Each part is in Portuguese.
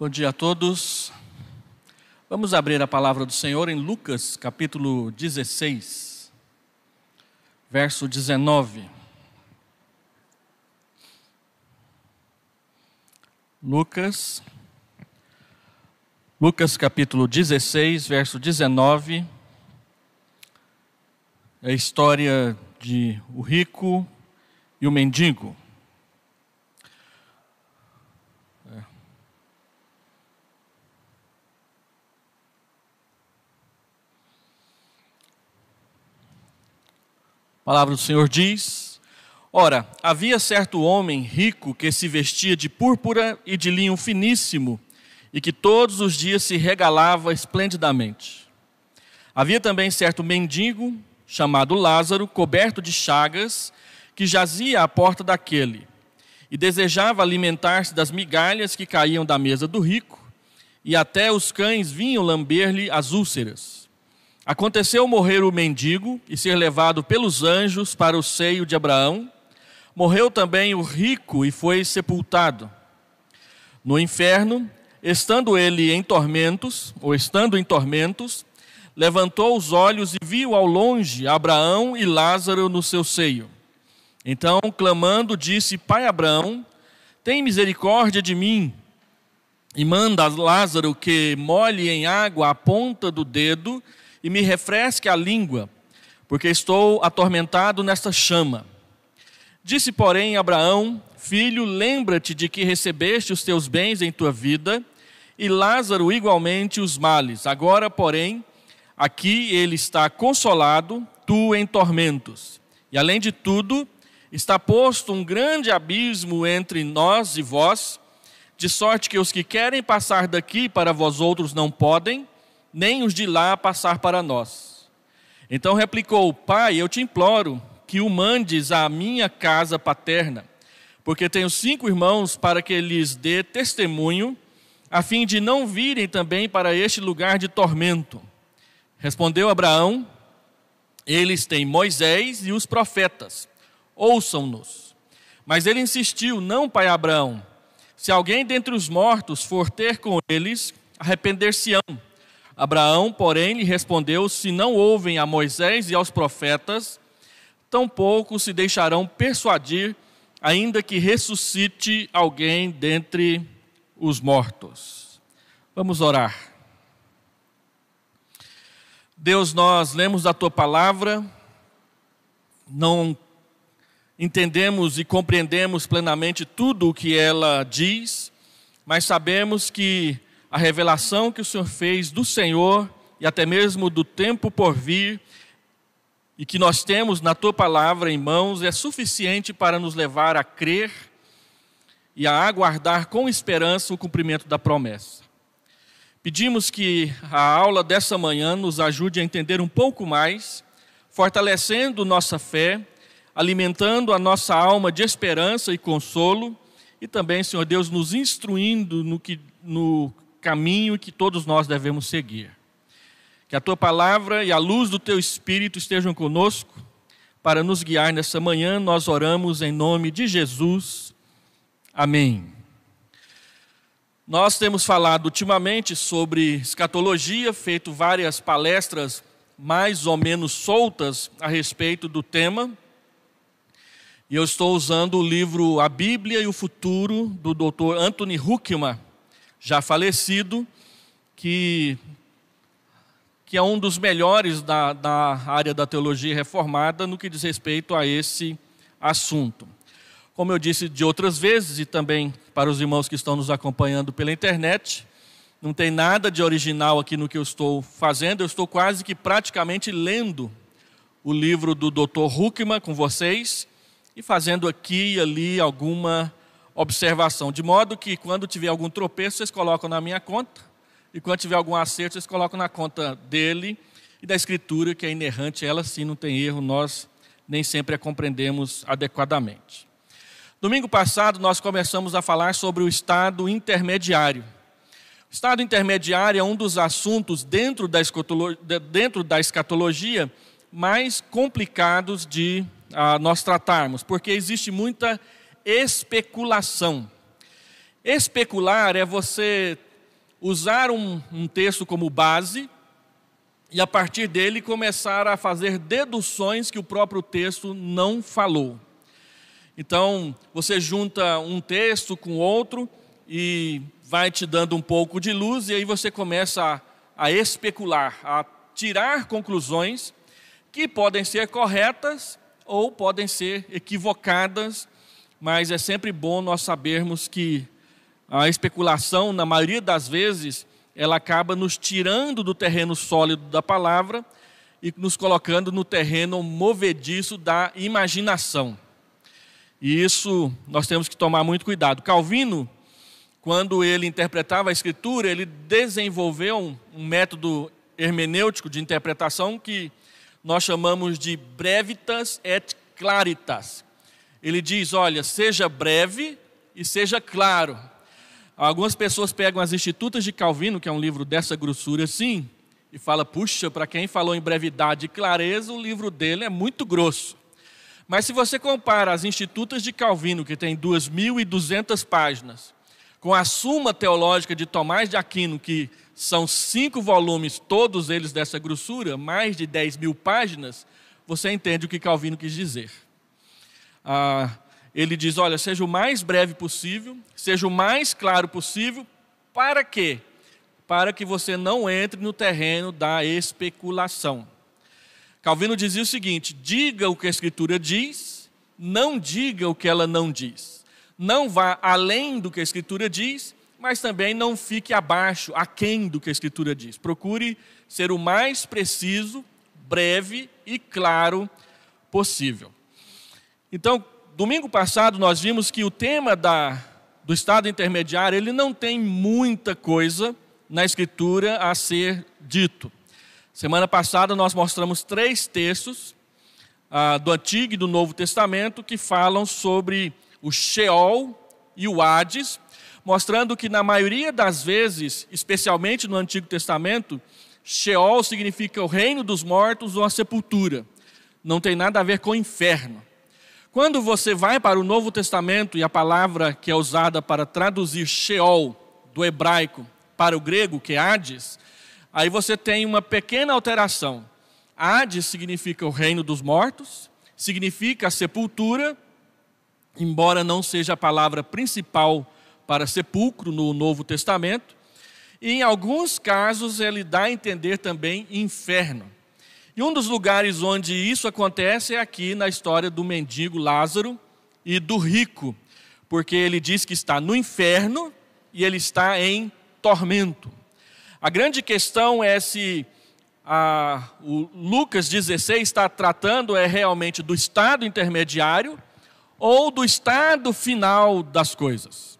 Bom dia a todos. Vamos abrir a palavra do Senhor em Lucas, capítulo 16, verso 19. Lucas Lucas capítulo 16, verso 19. É a história de o rico e o mendigo. palavra do Senhor diz: Ora, havia certo homem rico que se vestia de púrpura e de linho finíssimo, e que todos os dias se regalava esplendidamente. Havia também certo mendigo, chamado Lázaro, coberto de chagas, que jazia à porta daquele, e desejava alimentar-se das migalhas que caíam da mesa do rico, e até os cães vinham lamber-lhe as úlceras. Aconteceu morrer o mendigo e ser levado pelos anjos para o seio de Abraão. Morreu também o rico e foi sepultado. No inferno, estando ele em tormentos, ou estando em tormentos, levantou os olhos e viu ao longe Abraão e Lázaro no seu seio. Então, clamando, disse: Pai Abraão, tem misericórdia de mim e manda Lázaro que molhe em água a ponta do dedo e me refresque a língua, porque estou atormentado nesta chama. Disse, porém, Abraão: Filho, lembra-te de que recebeste os teus bens em tua vida, e Lázaro igualmente os males. Agora, porém, aqui ele está consolado, tu em tormentos. E além de tudo, está posto um grande abismo entre nós e vós, de sorte que os que querem passar daqui para vós outros não podem, nem os de lá passar para nós. Então replicou: Pai, eu te imploro que o mandes à minha casa paterna, porque tenho cinco irmãos para que lhes dê testemunho, a fim de não virem também para este lugar de tormento. Respondeu Abraão: Eles têm Moisés e os profetas, ouçam-nos. Mas ele insistiu: Não, pai Abraão, se alguém dentre os mortos for ter com eles, arrepender-se-ão. Abraão, porém, lhe respondeu: Se não ouvem a Moisés e aos profetas, tampouco se deixarão persuadir, ainda que ressuscite alguém dentre os mortos. Vamos orar. Deus, nós lemos a tua palavra, não entendemos e compreendemos plenamente tudo o que ela diz, mas sabemos que a revelação que o Senhor fez do Senhor e até mesmo do tempo por vir e que nós temos na tua palavra em mãos é suficiente para nos levar a crer e a aguardar com esperança o cumprimento da promessa. Pedimos que a aula dessa manhã nos ajude a entender um pouco mais, fortalecendo nossa fé, alimentando a nossa alma de esperança e consolo, e também, Senhor Deus, nos instruindo no que, no caminho que todos nós devemos seguir. Que a tua palavra e a luz do teu espírito estejam conosco para nos guiar nessa manhã. Nós oramos em nome de Jesus. Amém. Nós temos falado ultimamente sobre escatologia, feito várias palestras mais ou menos soltas a respeito do tema. E eu estou usando o livro A Bíblia e o Futuro, do Dr. Anthony Huckman, já falecido, que, que é um dos melhores da, da área da teologia reformada no que diz respeito a esse assunto. Como eu disse de outras vezes, e também para os irmãos que estão nos acompanhando pela internet, não tem nada de original aqui no que eu estou fazendo, eu estou quase que praticamente lendo o livro do Dr. Huckman com vocês e fazendo aqui e ali alguma observação, de modo que quando tiver algum tropeço, vocês colocam na minha conta, e quando tiver algum acerto, vocês colocam na conta dele e da Escritura, que é inerrante, ela sim não tem erro, nós nem sempre a compreendemos adequadamente. Domingo passado, nós começamos a falar sobre o estado intermediário. O estado intermediário é um dos assuntos dentro da, dentro da escatologia mais complicados de ah, nós tratarmos, porque existe muita especulação. Especular é você usar um, um texto como base e a partir dele começar a fazer deduções que o próprio texto não falou. Então, você junta um texto com outro e vai te dando um pouco de luz, e aí você começa a, a, especular, a tirar conclusões que podem ser corretas ou podem ser equivocadas, mas é sempre bom nós sabermos que a especulação, na maioria das vezes, ela acaba nos tirando do terreno sólido da palavra e nos colocando no terreno movediço da imaginação. E isso nós temos que tomar muito cuidado. Calvino, quando ele interpretava a escritura, ele desenvolveu um método hermenêutico de interpretação que nós chamamos de brevitas et claritas, ele diz: olha, seja breve e seja claro. Algumas pessoas pegam as Institutas de Calvino, que é um livro dessa grossura assim, e fala: puxa, para quem falou em brevidade e clareza, o livro dele é muito grosso. Mas se você compara as Institutas de Calvino, que tem 2.200 páginas, com a Suma Teológica de Tomás de Aquino, que são cinco volumes, todos eles dessa grossura, mais de 10 mil páginas, você entende o que Calvino quis dizer ah, ele diz: olha, seja o mais breve possível, seja o mais claro possível, para quê? Para que você não entre no terreno da especulação. Calvino dizia o seguinte: diga o que a Escritura diz, não diga o que ela não diz. Não vá além do que a Escritura diz, mas também não fique abaixo, aquém do que a Escritura diz. Procure ser o mais preciso, breve e claro possível. Então, domingo passado nós vimos que o tema da, do estado intermediário, ele não tem muita coisa na escritura a ser dito. Semana passada nós mostramos três textos ah, do Antigo e do Novo Testamento que falam sobre o Sheol e o Hades, mostrando que na maioria das vezes, especialmente no Antigo Testamento, Sheol significa o reino dos mortos ou a sepultura. Não tem nada a ver com o inferno. Quando você vai para o Novo Testamento e a palavra que é usada para traduzir Sheol do hebraico para o grego, que é Hades, aí você tem uma pequena alteração. Hades significa o reino dos mortos, significa a sepultura, embora não seja a palavra principal para sepulcro no Novo Testamento, e em alguns casos ele dá a entender também inferno. E um dos lugares onde isso acontece é aqui na história do mendigo Lázaro e do rico, porque ele diz que está no inferno e ele está em tormento. A grande questão é se a, ah, o Lucas 16 está tratando é realmente do estado intermediário ou do estado final das coisas.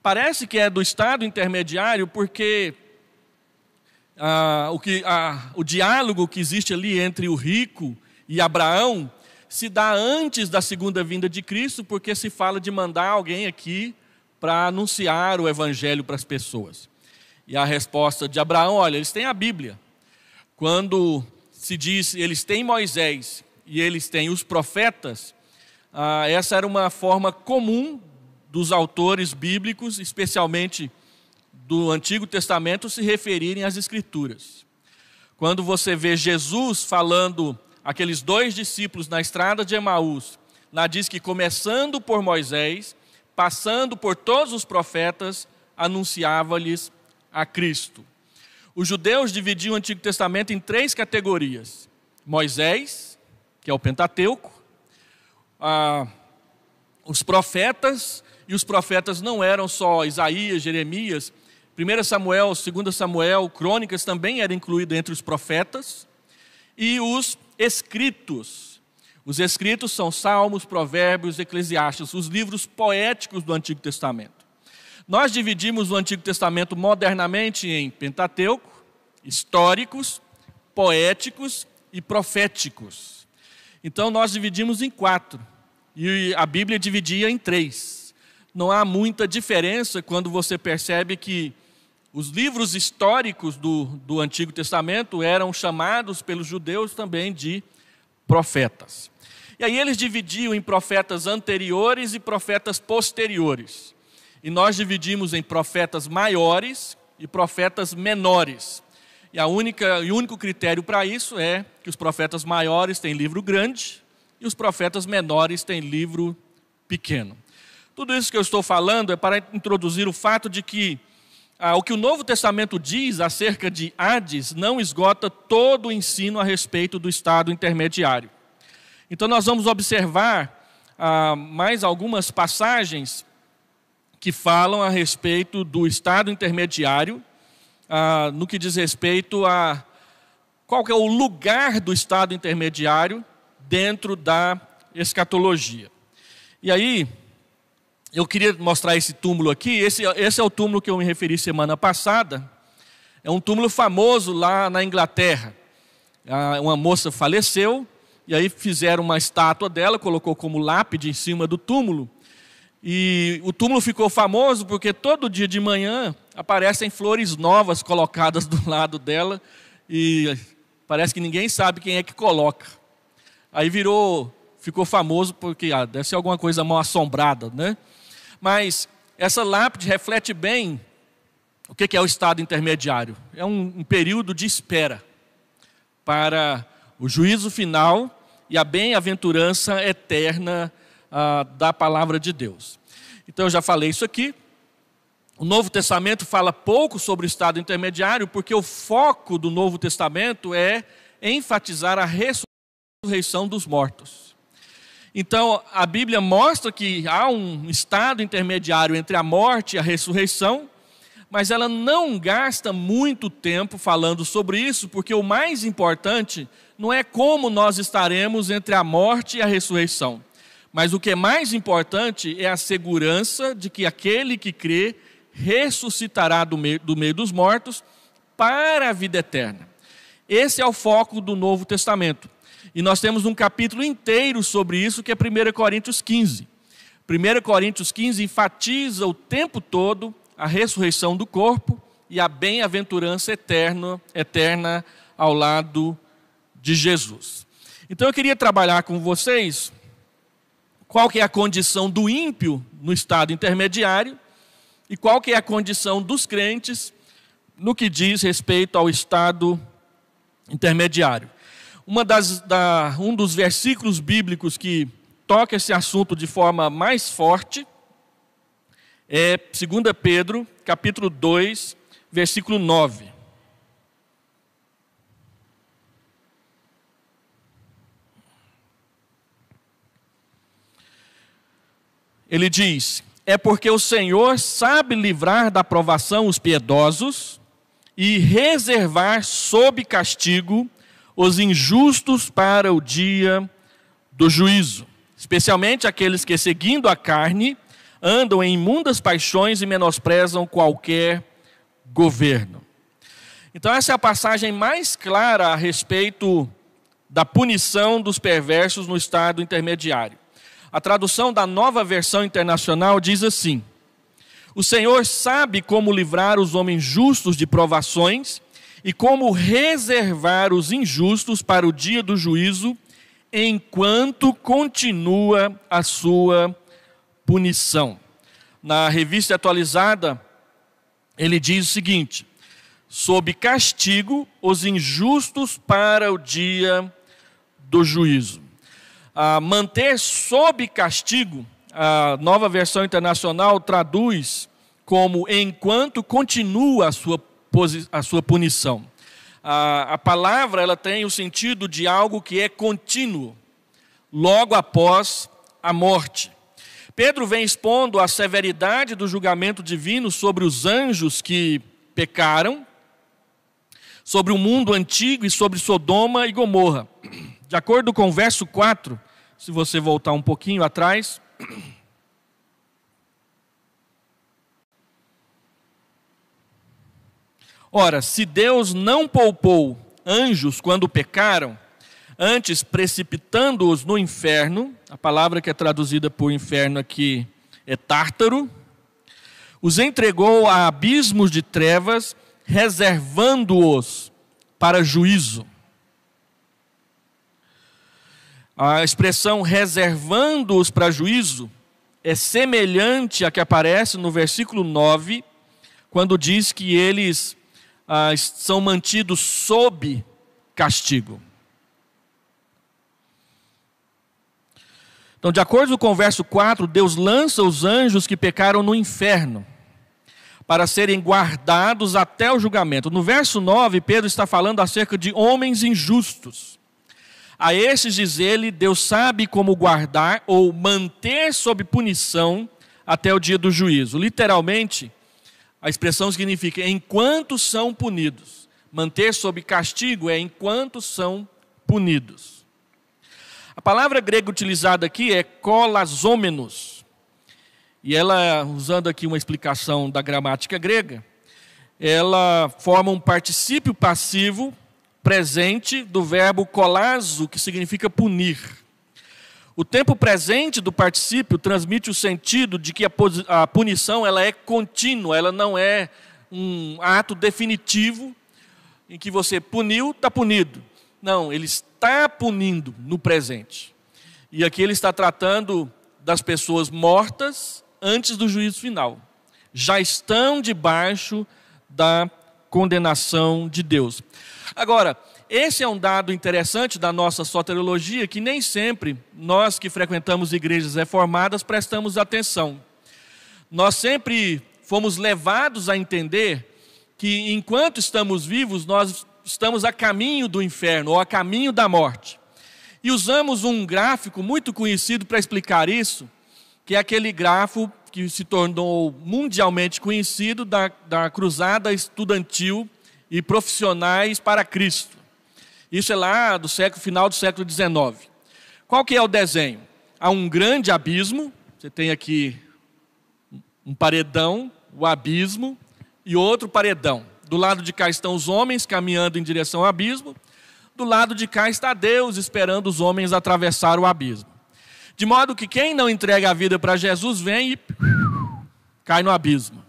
Parece que é do estado intermediário porque ah, o, que, ah, o diálogo que existe ali entre o rico e Abraão se dá antes da segunda vinda de Cristo, porque se fala de mandar alguém aqui para anunciar o evangelho para as pessoas. E a resposta de Abraão: olha, eles têm a Bíblia. Quando se diz eles têm Moisés e eles têm os profetas, ah, essa era uma forma comum dos autores bíblicos, especialmente do Antigo Testamento se referirem às Escrituras. Quando você vê Jesus falando aqueles dois discípulos na estrada de Emaús, lá diz que começando por Moisés, passando por todos os profetas, anunciava-lhes a Cristo. Os judeus dividiam o Antigo Testamento em três categorias: Moisés, que é o Pentateuco, os profetas, e os profetas não eram só Isaías, Jeremias, 1 Samuel, 2 Samuel, Crônicas também era incluído entre os profetas, e os escritos. Os escritos são Salmos, Provérbios, Eclesiastes, os livros poéticos do Antigo Testamento. Nós dividimos o Antigo Testamento modernamente em Pentateuco, históricos, poéticos e proféticos. Então nós dividimos em quatro, e a Bíblia dividia em três. Não há muita diferença quando você percebe que os livros históricos do, do Antigo Testamento eram chamados pelos judeus também de profetas. E aí eles dividiam em profetas anteriores e profetas posteriores. E nós dividimos em profetas maiores e profetas menores. E, a única, e o único critério para isso é que os profetas maiores têm livro grande e os profetas menores têm livro pequeno. Tudo isso que eu estou falando é para introduzir o fato de que ah, o que o Novo Testamento diz acerca de Hades não esgota todo o ensino a respeito do estado intermediário. Então, nós vamos observar ah, mais algumas passagens que falam a respeito do estado intermediário, ah, no que diz respeito a qual é o lugar do estado intermediário dentro da escatologia. E aí, eu queria mostrar esse túmulo aqui. Esse, esse é o túmulo que eu me referi semana passada. É um túmulo famoso lá na Inglaterra. Uma moça faleceu e aí fizeram uma estátua dela, colocou como lápide em cima do túmulo. E o túmulo ficou famoso porque todo dia de manhã aparecem flores novas colocadas do lado dela e parece que ninguém sabe quem é que coloca. Aí virou, ficou famoso porque ah, deve ser alguma coisa mal assombrada, né? Mas essa lápide reflete bem o que é o estado intermediário. É um, um período de espera para o juízo final e a bem-aventurança eterna ah, da palavra de Deus. Então, eu já falei isso aqui. O Novo Testamento fala pouco sobre o estado intermediário, porque o foco do Novo Testamento é enfatizar a ressurreição dos mortos. Então, a Bíblia mostra que há um estado intermediário entre a morte e a ressurreição, mas ela não gasta muito tempo falando sobre isso, porque o mais importante não é como nós estaremos entre a morte e a ressurreição, mas o que é mais importante é a segurança de que aquele que crê ressuscitará do meio, do meio dos mortos para a vida eterna. Esse é o foco do Novo Testamento. E nós temos um capítulo inteiro sobre isso, que é 1 Coríntios 15. 1 Coríntios 15 enfatiza o tempo todo a ressurreição do corpo e a bem-aventurança eterna, eterna ao lado de Jesus. Então eu queria trabalhar com vocês qual que é a condição do ímpio no estado intermediário e qual que é a condição dos crentes no que diz respeito ao estado intermediário. Uma das, da, um dos versículos bíblicos que toca esse assunto de forma mais forte é 2 Pedro, capítulo 2, versículo 9. Ele diz: É porque o Senhor sabe livrar da provação os piedosos e reservar sob castigo os injustos para o dia do juízo, especialmente aqueles que, seguindo a carne, andam em imundas paixões e menosprezam qualquer governo. Então, essa é a passagem mais clara a respeito da punição dos perversos no estado intermediário. A tradução da nova versão internacional diz assim: O Senhor sabe como livrar os homens justos de provações e como reservar os injustos para o dia do juízo, enquanto continua a sua punição. Na revista atualizada, ele diz o seguinte: sob castigo os injustos para o dia do juízo. A ah, manter sob castigo, a nova versão internacional traduz como enquanto continua a sua a sua punição. A, a palavra ela tem o sentido de algo que é contínuo, logo após a morte. Pedro vem expondo a severidade do julgamento divino sobre os anjos que pecaram, sobre o mundo antigo e sobre Sodoma e Gomorra. De acordo com o verso 4, se você voltar um pouquinho atrás, Ora, se Deus não poupou anjos quando pecaram, antes precipitando-os no inferno, a palavra que é traduzida por inferno aqui é tártaro, os entregou a abismos de trevas, reservando-os para juízo. A expressão reservando-os para juízo é semelhante à que aparece no versículo 9, quando diz que eles ah, são mantidos sob castigo. Então, de acordo com o verso 4, Deus lança os anjos que pecaram no inferno para serem guardados até o julgamento. No verso 9, Pedro está falando acerca de homens injustos. A esses diz ele, Deus sabe como guardar ou manter sob punição até o dia do juízo. Literalmente, a expressão significa enquanto são punidos. Manter sob castigo é enquanto são punidos. A palavra grega utilizada aqui é colasômenos. E ela, usando aqui uma explicação da gramática grega, ela forma um particípio passivo presente do verbo colazo, que significa punir. O tempo presente do particípio transmite o sentido de que a punição ela é contínua, ela não é um ato definitivo em que você puniu, está punido. Não, ele está punindo no presente. E aqui ele está tratando das pessoas mortas antes do juízo final. Já estão debaixo da condenação de Deus. Agora, esse é um dado interessante da nossa soteriologia que nem sempre nós que frequentamos igrejas reformadas prestamos atenção. Nós sempre fomos levados a entender que enquanto estamos vivos, nós estamos a caminho do inferno ou a caminho da morte. E usamos um gráfico muito conhecido para explicar isso, que é aquele gráfico que se tornou mundialmente conhecido da, da cruzada estudantil e profissionais para Cristo. Isso é lá do século, final do século XIX. Qual que é o desenho? Há um grande abismo, você tem aqui um paredão, o abismo, e outro paredão. Do lado de cá estão os homens caminhando em direção ao abismo, do lado de cá está Deus esperando os homens atravessar o abismo. De modo que quem não entrega a vida para Jesus vem e cai no abismo.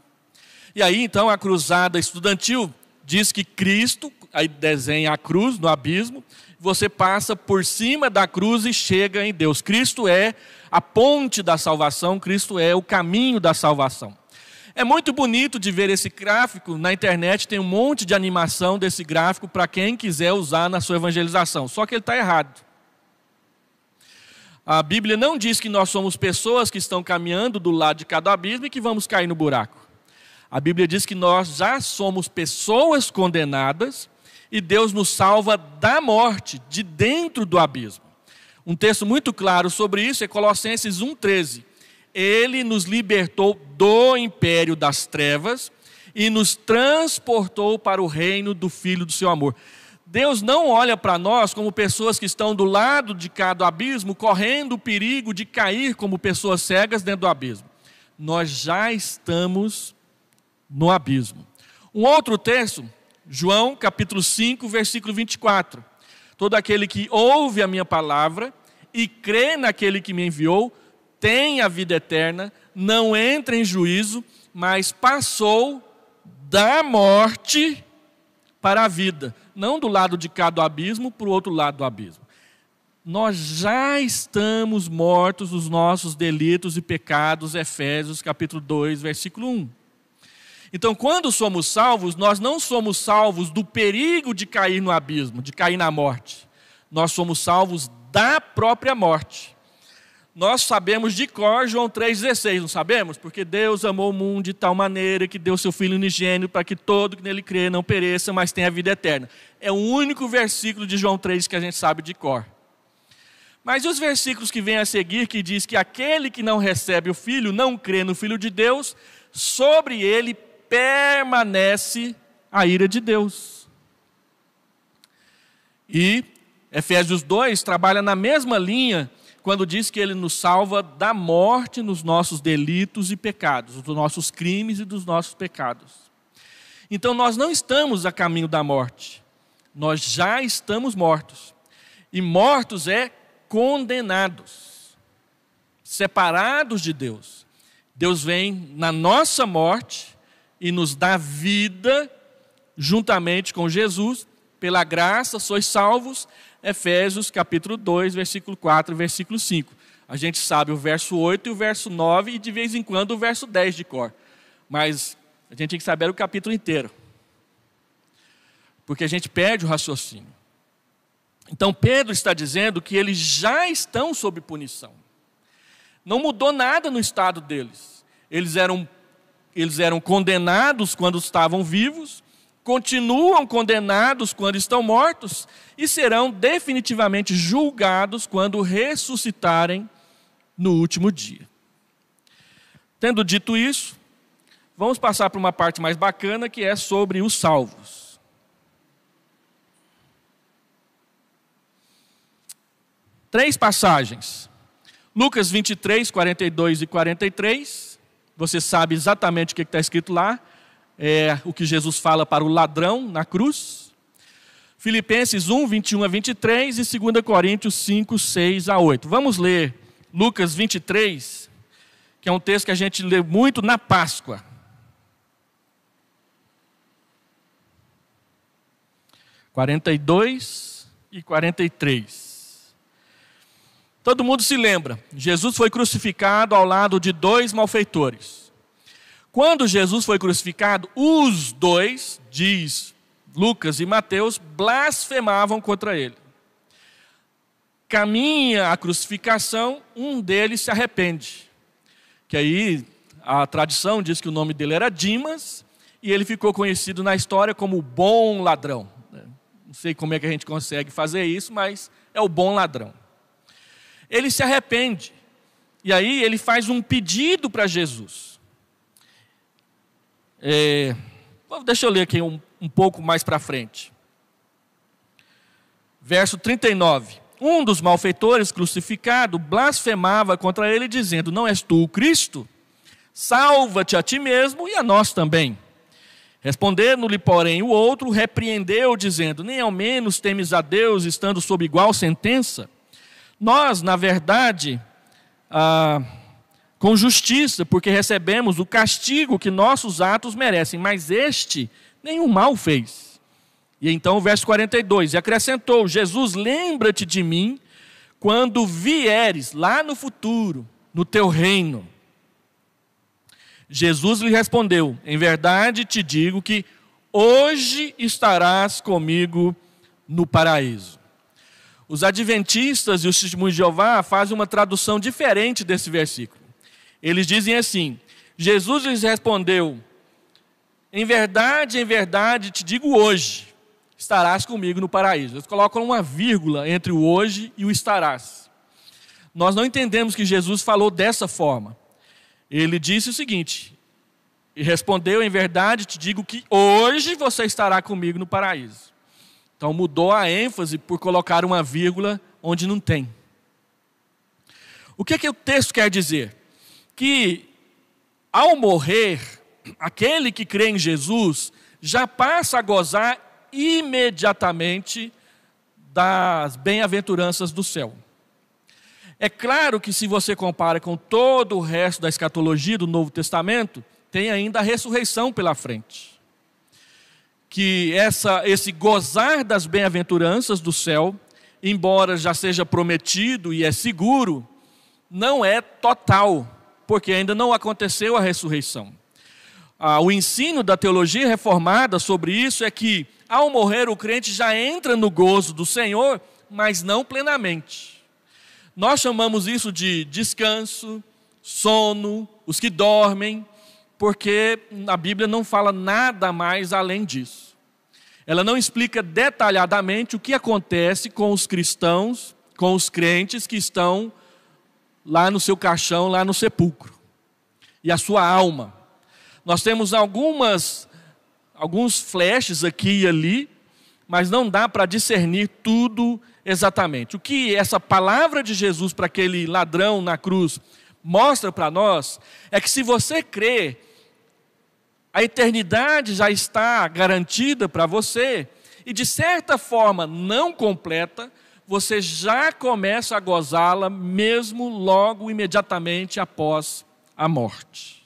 E aí então a cruzada estudantil diz que Cristo, aí desenha a cruz no abismo, você passa por cima da cruz e chega em Deus. Cristo é a ponte da salvação, Cristo é o caminho da salvação. É muito bonito de ver esse gráfico na internet, tem um monte de animação desse gráfico para quem quiser usar na sua evangelização, só que ele está errado. A Bíblia não diz que nós somos pessoas que estão caminhando do lado de cada abismo e que vamos cair no buraco. A Bíblia diz que nós já somos pessoas condenadas e Deus nos salva da morte, de dentro do abismo. Um texto muito claro sobre isso é Colossenses 1,13. Ele nos libertou do império das trevas e nos transportou para o reino do Filho do seu amor. Deus não olha para nós como pessoas que estão do lado de cada abismo, correndo o perigo de cair como pessoas cegas dentro do abismo. Nós já estamos no abismo. Um outro texto João capítulo 5, versículo 24. Todo aquele que ouve a minha palavra e crê naquele que me enviou, tem a vida eterna, não entra em juízo, mas passou da morte para a vida. Não do lado de cá do abismo para o outro lado do abismo. Nós já estamos mortos dos nossos delitos e pecados, Efésios capítulo 2, versículo 1. Então, quando somos salvos, nós não somos salvos do perigo de cair no abismo, de cair na morte. Nós somos salvos da própria morte. Nós sabemos de cor João 3,16, não sabemos? Porque Deus amou o mundo de tal maneira que deu seu Filho unigênio para que todo que nele crê não pereça, mas tenha a vida eterna. É o único versículo de João 3 que a gente sabe de cor. Mas e os versículos que vêm a seguir que diz que aquele que não recebe o Filho, não crê no Filho de Deus, sobre ele permanece a ira de Deus. E Efésios 2 trabalha na mesma linha quando diz que ele nos salva da morte nos nossos delitos e pecados, dos nossos crimes e dos nossos pecados. Então nós não estamos a caminho da morte, nós já estamos mortos. E mortos é condenados, separados de Deus. Deus vem na nossa morte e nos dá vida juntamente com Jesus, pela graça sois salvos. Efésios capítulo 2, versículo 4, versículo 5. A gente sabe o verso 8 e o verso 9 e de vez em quando o verso 10 de cor. Mas a gente tem que saber o capítulo inteiro. Porque a gente perde o raciocínio. Então Pedro está dizendo que eles já estão sob punição. Não mudou nada no estado deles. Eles eram eles eram condenados quando estavam vivos, continuam condenados quando estão mortos e serão definitivamente julgados quando ressuscitarem no último dia. Tendo dito isso, vamos passar para uma parte mais bacana que é sobre os salvos. Três passagens. Lucas 23, 42 e 43 você sabe exatamente o que está escrito lá, é o que Jesus fala para o ladrão na cruz. Filipenses 1, 21 a 23 e 2 Coríntios 5, 6 a 8. Vamos ler Lucas 23, que é um texto que a gente lê muito na Páscoa. Quarenta e dois e quarenta e três. Todo mundo se lembra, Jesus foi crucificado ao lado de dois malfeitores. Quando Jesus foi crucificado, os dois, diz Lucas e Mateus, blasfemavam contra ele. Caminha a crucificação, um deles se arrepende. Que aí a tradição diz que o nome dele era Dimas, e ele ficou conhecido na história como o bom ladrão. Não sei como é que a gente consegue fazer isso, mas é o bom ladrão ele se arrepende. E aí ele faz um pedido para Jesus. É, deixa eu ler aqui um, um pouco mais para frente. Verso 39. Um dos malfeitores crucificado blasfemava contra ele, dizendo: Não és tu o Cristo? Salva-te a ti mesmo e a nós também. Respondendo-lhe, porém, o outro repreendeu, dizendo: Nem ao menos temes a Deus, estando sob igual sentença? Nós, na verdade, ah, com justiça, porque recebemos o castigo que nossos atos merecem, mas este nenhum mal fez. E então, o verso 42, e acrescentou: Jesus, lembra-te de mim quando vieres lá no futuro, no teu reino. Jesus lhe respondeu: Em verdade te digo que hoje estarás comigo no paraíso. Os adventistas e os testemunhos de Jeová fazem uma tradução diferente desse versículo. Eles dizem assim: Jesus lhes respondeu: Em verdade, em verdade te digo hoje, estarás comigo no paraíso. Eles colocam uma vírgula entre o hoje e o estarás. Nós não entendemos que Jesus falou dessa forma. Ele disse o seguinte: E respondeu: Em verdade te digo que hoje você estará comigo no paraíso. Então mudou a ênfase por colocar uma vírgula onde não tem. O que, é que o texto quer dizer? Que ao morrer, aquele que crê em Jesus já passa a gozar imediatamente das bem-aventuranças do céu. É claro que se você compara com todo o resto da escatologia do Novo Testamento, tem ainda a ressurreição pela frente que essa, esse gozar das bem-aventuranças do céu, embora já seja prometido e é seguro, não é total, porque ainda não aconteceu a ressurreição. Ah, o ensino da teologia reformada sobre isso é que, ao morrer, o crente já entra no gozo do Senhor, mas não plenamente. Nós chamamos isso de descanso, sono, os que dormem, porque a Bíblia não fala nada mais além disso. Ela não explica detalhadamente o que acontece com os cristãos, com os crentes que estão lá no seu caixão, lá no sepulcro, e a sua alma. Nós temos algumas alguns flashes aqui e ali, mas não dá para discernir tudo exatamente. O que essa palavra de Jesus para aquele ladrão na cruz mostra para nós é que se você crê, a eternidade já está garantida para você, e de certa forma não completa, você já começa a gozá-la mesmo logo imediatamente após a morte.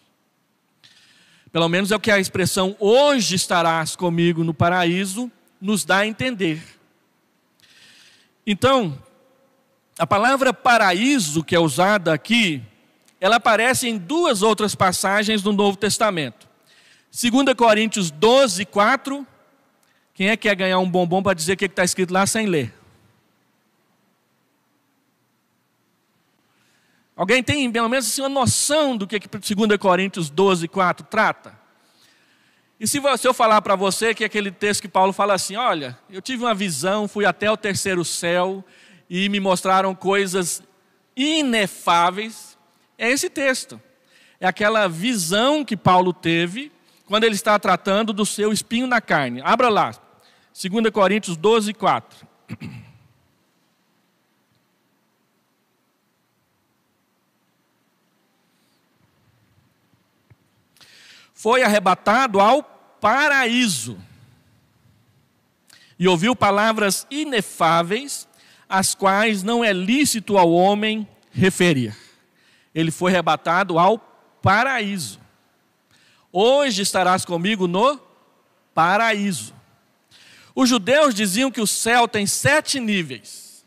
Pelo menos é o que a expressão hoje estarás comigo no paraíso nos dá a entender. Então, a palavra paraíso que é usada aqui ela aparece em duas outras passagens do Novo Testamento. 2 Coríntios 12, 4. Quem é que quer ganhar um bombom para dizer o que está escrito lá sem ler? Alguém tem pelo menos assim, uma noção do que, que 2 Coríntios 12, 4 trata? E se eu falar para você que é aquele texto que Paulo fala assim: olha, eu tive uma visão, fui até o terceiro céu e me mostraram coisas inefáveis, é esse texto. É aquela visão que Paulo teve quando ele está tratando do seu espinho na carne. Abra lá, 2 Coríntios 12, 4. Foi arrebatado ao paraíso e ouviu palavras inefáveis, as quais não é lícito ao homem referir ele foi arrebatado ao paraíso. Hoje estarás comigo no paraíso. Os judeus diziam que o céu tem sete níveis.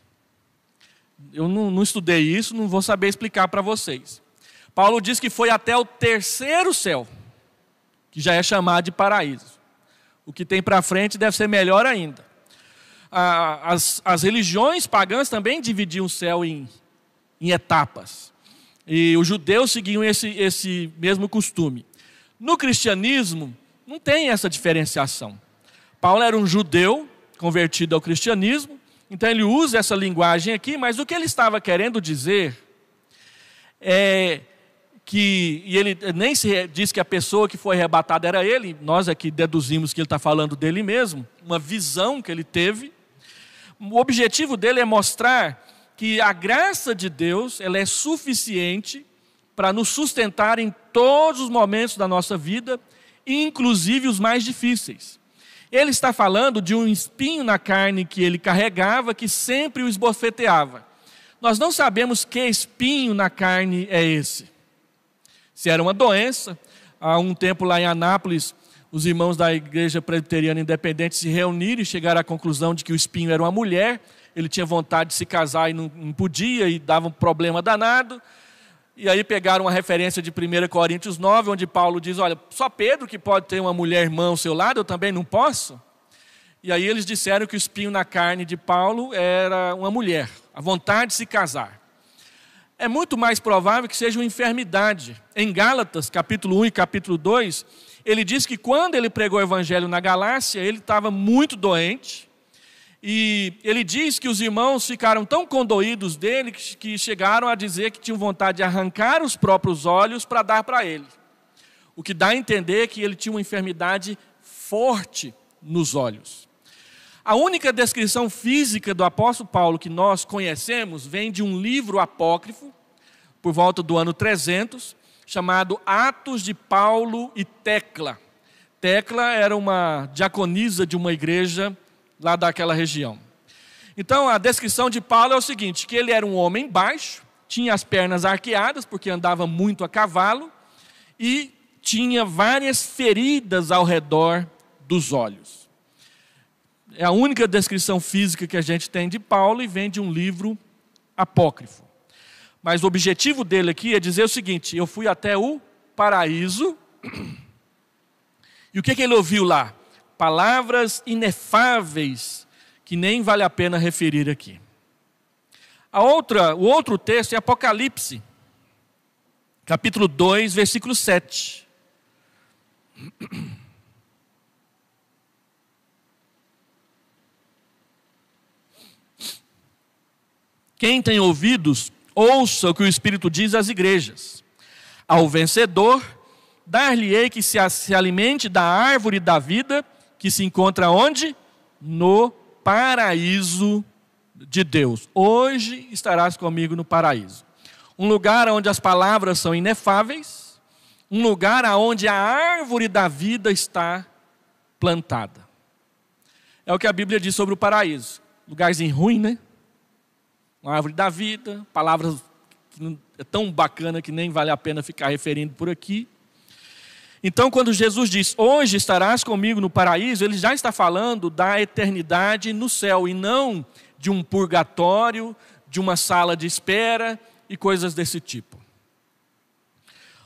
Eu não, não estudei isso, não vou saber explicar para vocês. Paulo diz que foi até o terceiro céu, que já é chamado de paraíso. O que tem para frente deve ser melhor ainda. As, as religiões pagãs também dividiam o céu em, em etapas. E os judeus seguiam esse, esse mesmo costume. No cristianismo, não tem essa diferenciação. Paulo era um judeu convertido ao cristianismo, então ele usa essa linguagem aqui, mas o que ele estava querendo dizer é que, e ele nem se diz que a pessoa que foi arrebatada era ele, nós aqui deduzimos que ele está falando dele mesmo, uma visão que ele teve. O objetivo dele é mostrar que a graça de Deus ela é suficiente para nos sustentar em todos os momentos da nossa vida, inclusive os mais difíceis. Ele está falando de um espinho na carne que ele carregava que sempre o esbofeteava. Nós não sabemos que espinho na carne é esse. Se era uma doença, há um tempo lá em Anápolis, os irmãos da Igreja Presbiteriana Independente se reuniram e chegaram à conclusão de que o espinho era uma mulher, ele tinha vontade de se casar e não, não podia, e dava um problema danado. E aí pegaram uma referência de 1 Coríntios 9, onde Paulo diz: Olha, só Pedro que pode ter uma mulher irmã ao seu lado, eu também não posso. E aí eles disseram que o espinho na carne de Paulo era uma mulher, a vontade de se casar. É muito mais provável que seja uma enfermidade. Em Gálatas, capítulo 1 e capítulo 2, ele diz que quando ele pregou o evangelho na Galácia, ele estava muito doente, e ele diz que os irmãos ficaram tão condoídos dele que chegaram a dizer que tinham vontade de arrancar os próprios olhos para dar para ele. O que dá a entender que ele tinha uma enfermidade forte nos olhos. A única descrição física do apóstolo Paulo que nós conhecemos vem de um livro apócrifo, por volta do ano 300, chamado Atos de Paulo e Tecla. Tecla era uma diaconisa de uma igreja lá daquela região. Então a descrição de Paulo é o seguinte: que ele era um homem baixo, tinha as pernas arqueadas, porque andava muito a cavalo, e tinha várias feridas ao redor dos olhos. É a única descrição física que a gente tem de Paulo e vem de um livro apócrifo. Mas o objetivo dele aqui é dizer o seguinte: eu fui até o paraíso, e o que, que ele ouviu lá? palavras inefáveis que nem vale a pena referir aqui. A outra, o outro texto é Apocalipse, capítulo 2, versículo 7. Quem tem ouvidos, ouça o que o Espírito diz às igrejas. Ao vencedor, dar-lhe-ei que se, se alimente da árvore da vida que se encontra onde? No paraíso de Deus. Hoje estarás comigo no paraíso. Um lugar onde as palavras são inefáveis, um lugar onde a árvore da vida está plantada. É o que a Bíblia diz sobre o paraíso. Lugarzinho ruim, né? Uma árvore da vida, palavras que é tão bacana que nem vale a pena ficar referindo por aqui. Então, quando Jesus diz, hoje estarás comigo no paraíso, ele já está falando da eternidade no céu e não de um purgatório, de uma sala de espera e coisas desse tipo.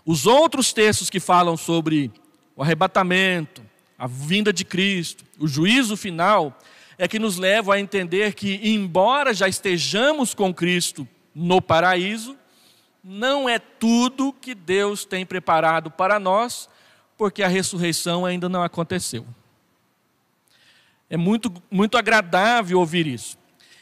Os outros textos que falam sobre o arrebatamento, a vinda de Cristo, o juízo final, é que nos levam a entender que, embora já estejamos com Cristo no paraíso, não é tudo que Deus tem preparado para nós porque a ressurreição ainda não aconteceu. É muito, muito agradável ouvir isso.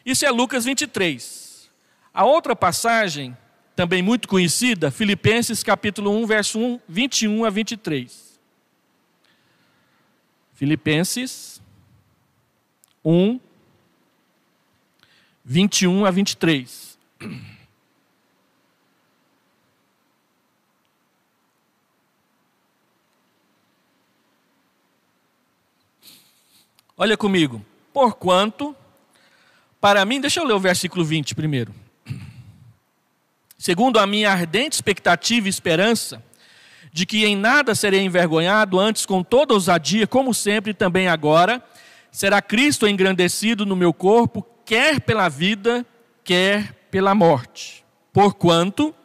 Isso é Lucas 23. A outra passagem, também muito conhecida, Filipenses capítulo 1, verso 1, 21 a 23. Filipenses 1, 21 a 23. Olha comigo. Porquanto, para mim, deixa eu ler o versículo 20 primeiro. Segundo a minha ardente expectativa e esperança, de que em nada serei envergonhado, antes com toda ousadia, como sempre e também agora, será Cristo engrandecido no meu corpo, quer pela vida, quer pela morte. Porquanto,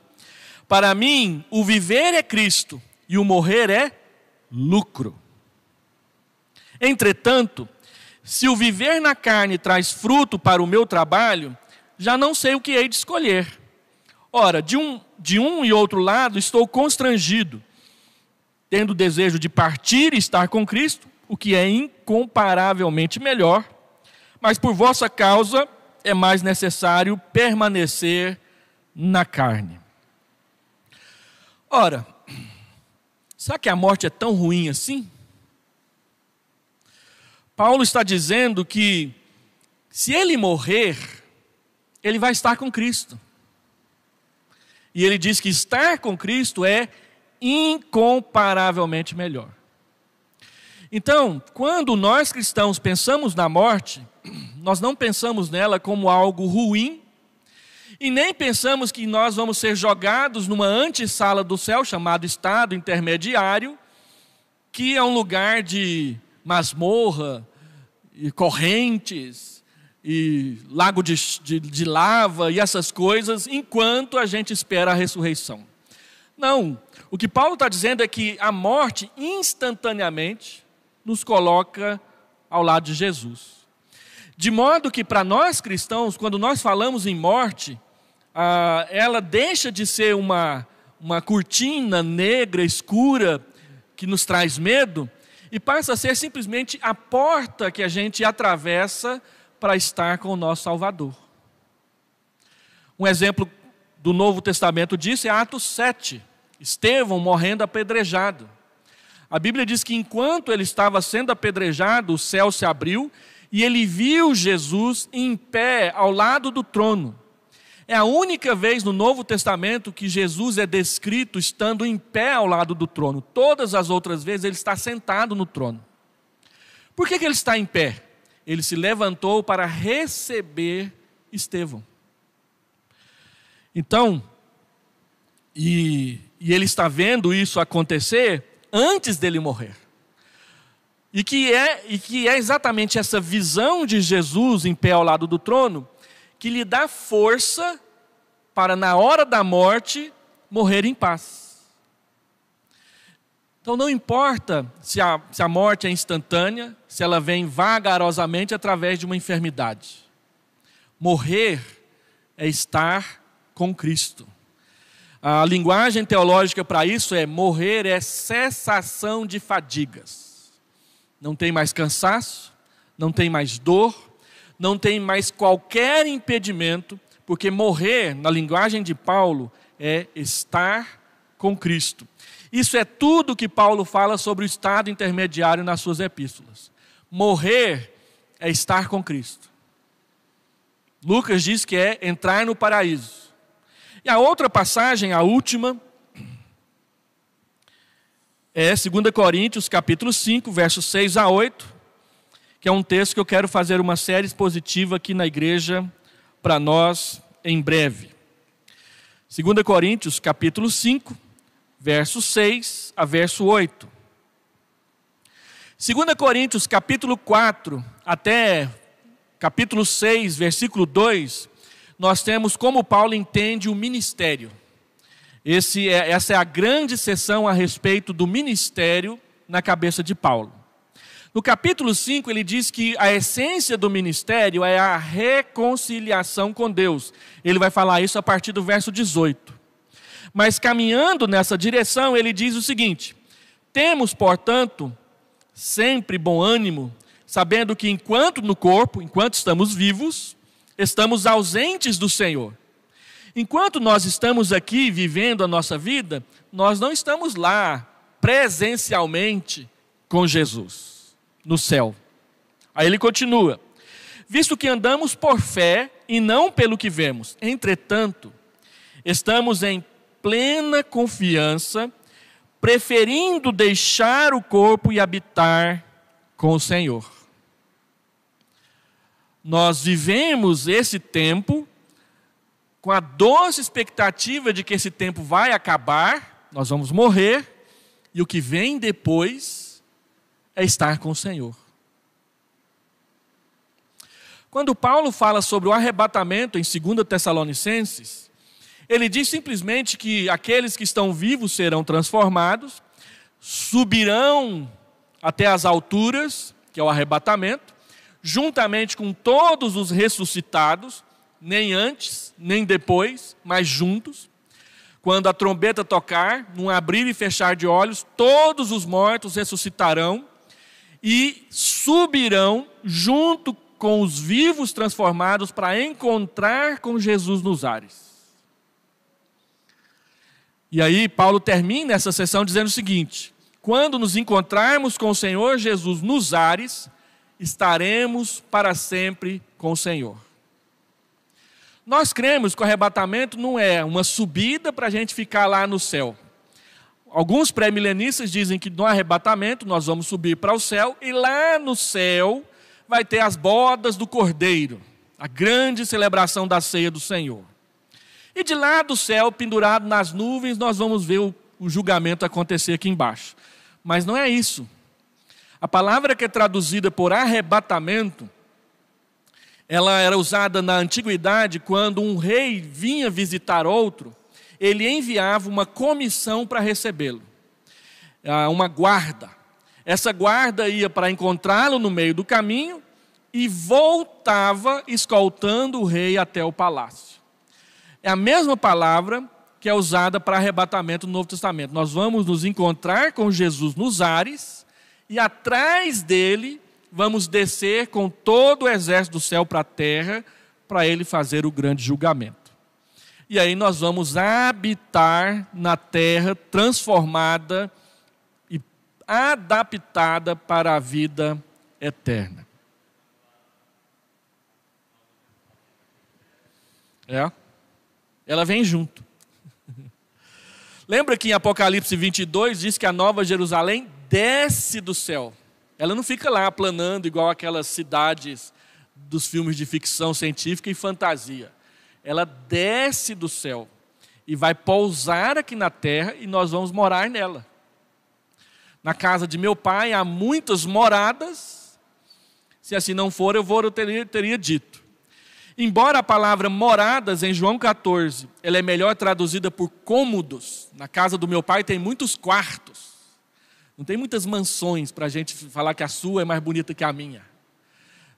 para mim, o viver é Cristo e o morrer é lucro. Entretanto, se o viver na carne traz fruto para o meu trabalho, já não sei o que hei de escolher. Ora, de um, de um e outro lado estou constrangido, tendo o desejo de partir e estar com Cristo, o que é incomparavelmente melhor, mas por vossa causa é mais necessário permanecer na carne. Ora, será que a morte é tão ruim assim? Paulo está dizendo que se ele morrer, ele vai estar com Cristo. E ele diz que estar com Cristo é incomparavelmente melhor. Então, quando nós cristãos pensamos na morte, nós não pensamos nela como algo ruim, e nem pensamos que nós vamos ser jogados numa antessala do céu, chamado estado intermediário, que é um lugar de masmorra, e correntes e lago de, de, de lava e essas coisas, enquanto a gente espera a ressurreição. Não, o que Paulo está dizendo é que a morte instantaneamente nos coloca ao lado de Jesus. De modo que para nós cristãos, quando nós falamos em morte, ah, ela deixa de ser uma, uma cortina negra, escura, que nos traz medo, e passa a ser simplesmente a porta que a gente atravessa para estar com o nosso Salvador. Um exemplo do Novo Testamento disso é Atos 7, Estevão morrendo apedrejado. A Bíblia diz que enquanto ele estava sendo apedrejado, o céu se abriu e ele viu Jesus em pé ao lado do trono. É a única vez no Novo Testamento que Jesus é descrito estando em pé ao lado do trono. Todas as outras vezes ele está sentado no trono. Por que, que ele está em pé? Ele se levantou para receber Estevão. Então, e, e ele está vendo isso acontecer antes dele morrer. E que, é, e que é exatamente essa visão de Jesus em pé ao lado do trono que lhe dá força para, na hora da morte, morrer em paz. Então, não importa se a, se a morte é instantânea, se ela vem vagarosamente através de uma enfermidade. Morrer é estar com Cristo. A linguagem teológica para isso é: morrer é cessação de fadigas. Não tem mais cansaço, não tem mais dor, não tem mais qualquer impedimento, porque morrer, na linguagem de Paulo, é estar com Cristo. Isso é tudo que Paulo fala sobre o estado intermediário nas suas epístolas. Morrer é estar com Cristo. Lucas diz que é entrar no paraíso. E a outra passagem, a última, é 2 Coríntios, capítulo 5, versos 6 a 8 que é um texto que eu quero fazer uma série expositiva aqui na igreja para nós em breve. 2 Coríntios, capítulo 5, verso 6 a verso 8. 2 Coríntios, capítulo 4 até capítulo 6, versículo 2, nós temos como Paulo entende o ministério. Esse é, essa é a grande sessão a respeito do ministério na cabeça de Paulo. No capítulo 5, ele diz que a essência do ministério é a reconciliação com Deus. Ele vai falar isso a partir do verso 18. Mas caminhando nessa direção, ele diz o seguinte: Temos, portanto, sempre bom ânimo, sabendo que enquanto no corpo, enquanto estamos vivos, estamos ausentes do Senhor. Enquanto nós estamos aqui vivendo a nossa vida, nós não estamos lá presencialmente com Jesus no céu. Aí ele continua: Visto que andamos por fé e não pelo que vemos, entretanto, estamos em plena confiança, preferindo deixar o corpo e habitar com o Senhor. Nós vivemos esse tempo com a doce expectativa de que esse tempo vai acabar, nós vamos morrer, e o que vem depois é estar com o Senhor. Quando Paulo fala sobre o arrebatamento em 2 Tessalonicenses, ele diz simplesmente que aqueles que estão vivos serão transformados, subirão até as alturas, que é o arrebatamento, juntamente com todos os ressuscitados, nem antes, nem depois, mas juntos. Quando a trombeta tocar, num abrir e fechar de olhos, todos os mortos ressuscitarão e subirão junto com os vivos transformados para encontrar com Jesus nos ares. E aí, Paulo termina essa sessão dizendo o seguinte: quando nos encontrarmos com o Senhor Jesus nos ares, estaremos para sempre com o Senhor. Nós cremos que o arrebatamento não é uma subida para a gente ficar lá no céu alguns pré-milenistas dizem que no arrebatamento nós vamos subir para o céu e lá no céu vai ter as bodas do Cordeiro, a grande celebração da ceia do Senhor. E de lá do céu, pendurado nas nuvens, nós vamos ver o, o julgamento acontecer aqui embaixo. Mas não é isso. A palavra que é traduzida por arrebatamento, ela era usada na antiguidade quando um rei vinha visitar outro ele enviava uma comissão para recebê-lo, ah, uma guarda. Essa guarda ia para encontrá-lo no meio do caminho e voltava escoltando o rei até o palácio. É a mesma palavra que é usada para arrebatamento no Novo Testamento. Nós vamos nos encontrar com Jesus nos ares e atrás dele vamos descer com todo o exército do céu para a terra para ele fazer o grande julgamento e aí nós vamos habitar na terra transformada e adaptada para a vida eterna. É? Ela vem junto. Lembra que em Apocalipse 22 diz que a Nova Jerusalém desce do céu. Ela não fica lá aplanando igual aquelas cidades dos filmes de ficção científica e fantasia ela desce do céu e vai pousar aqui na terra e nós vamos morar nela. Na casa de meu pai há muitas moradas. Se assim não for, eu, vou, eu teria, teria dito. Embora a palavra moradas em João 14, ela é melhor traduzida por cômodos. Na casa do meu pai tem muitos quartos. Não tem muitas mansões para a gente falar que a sua é mais bonita que a minha.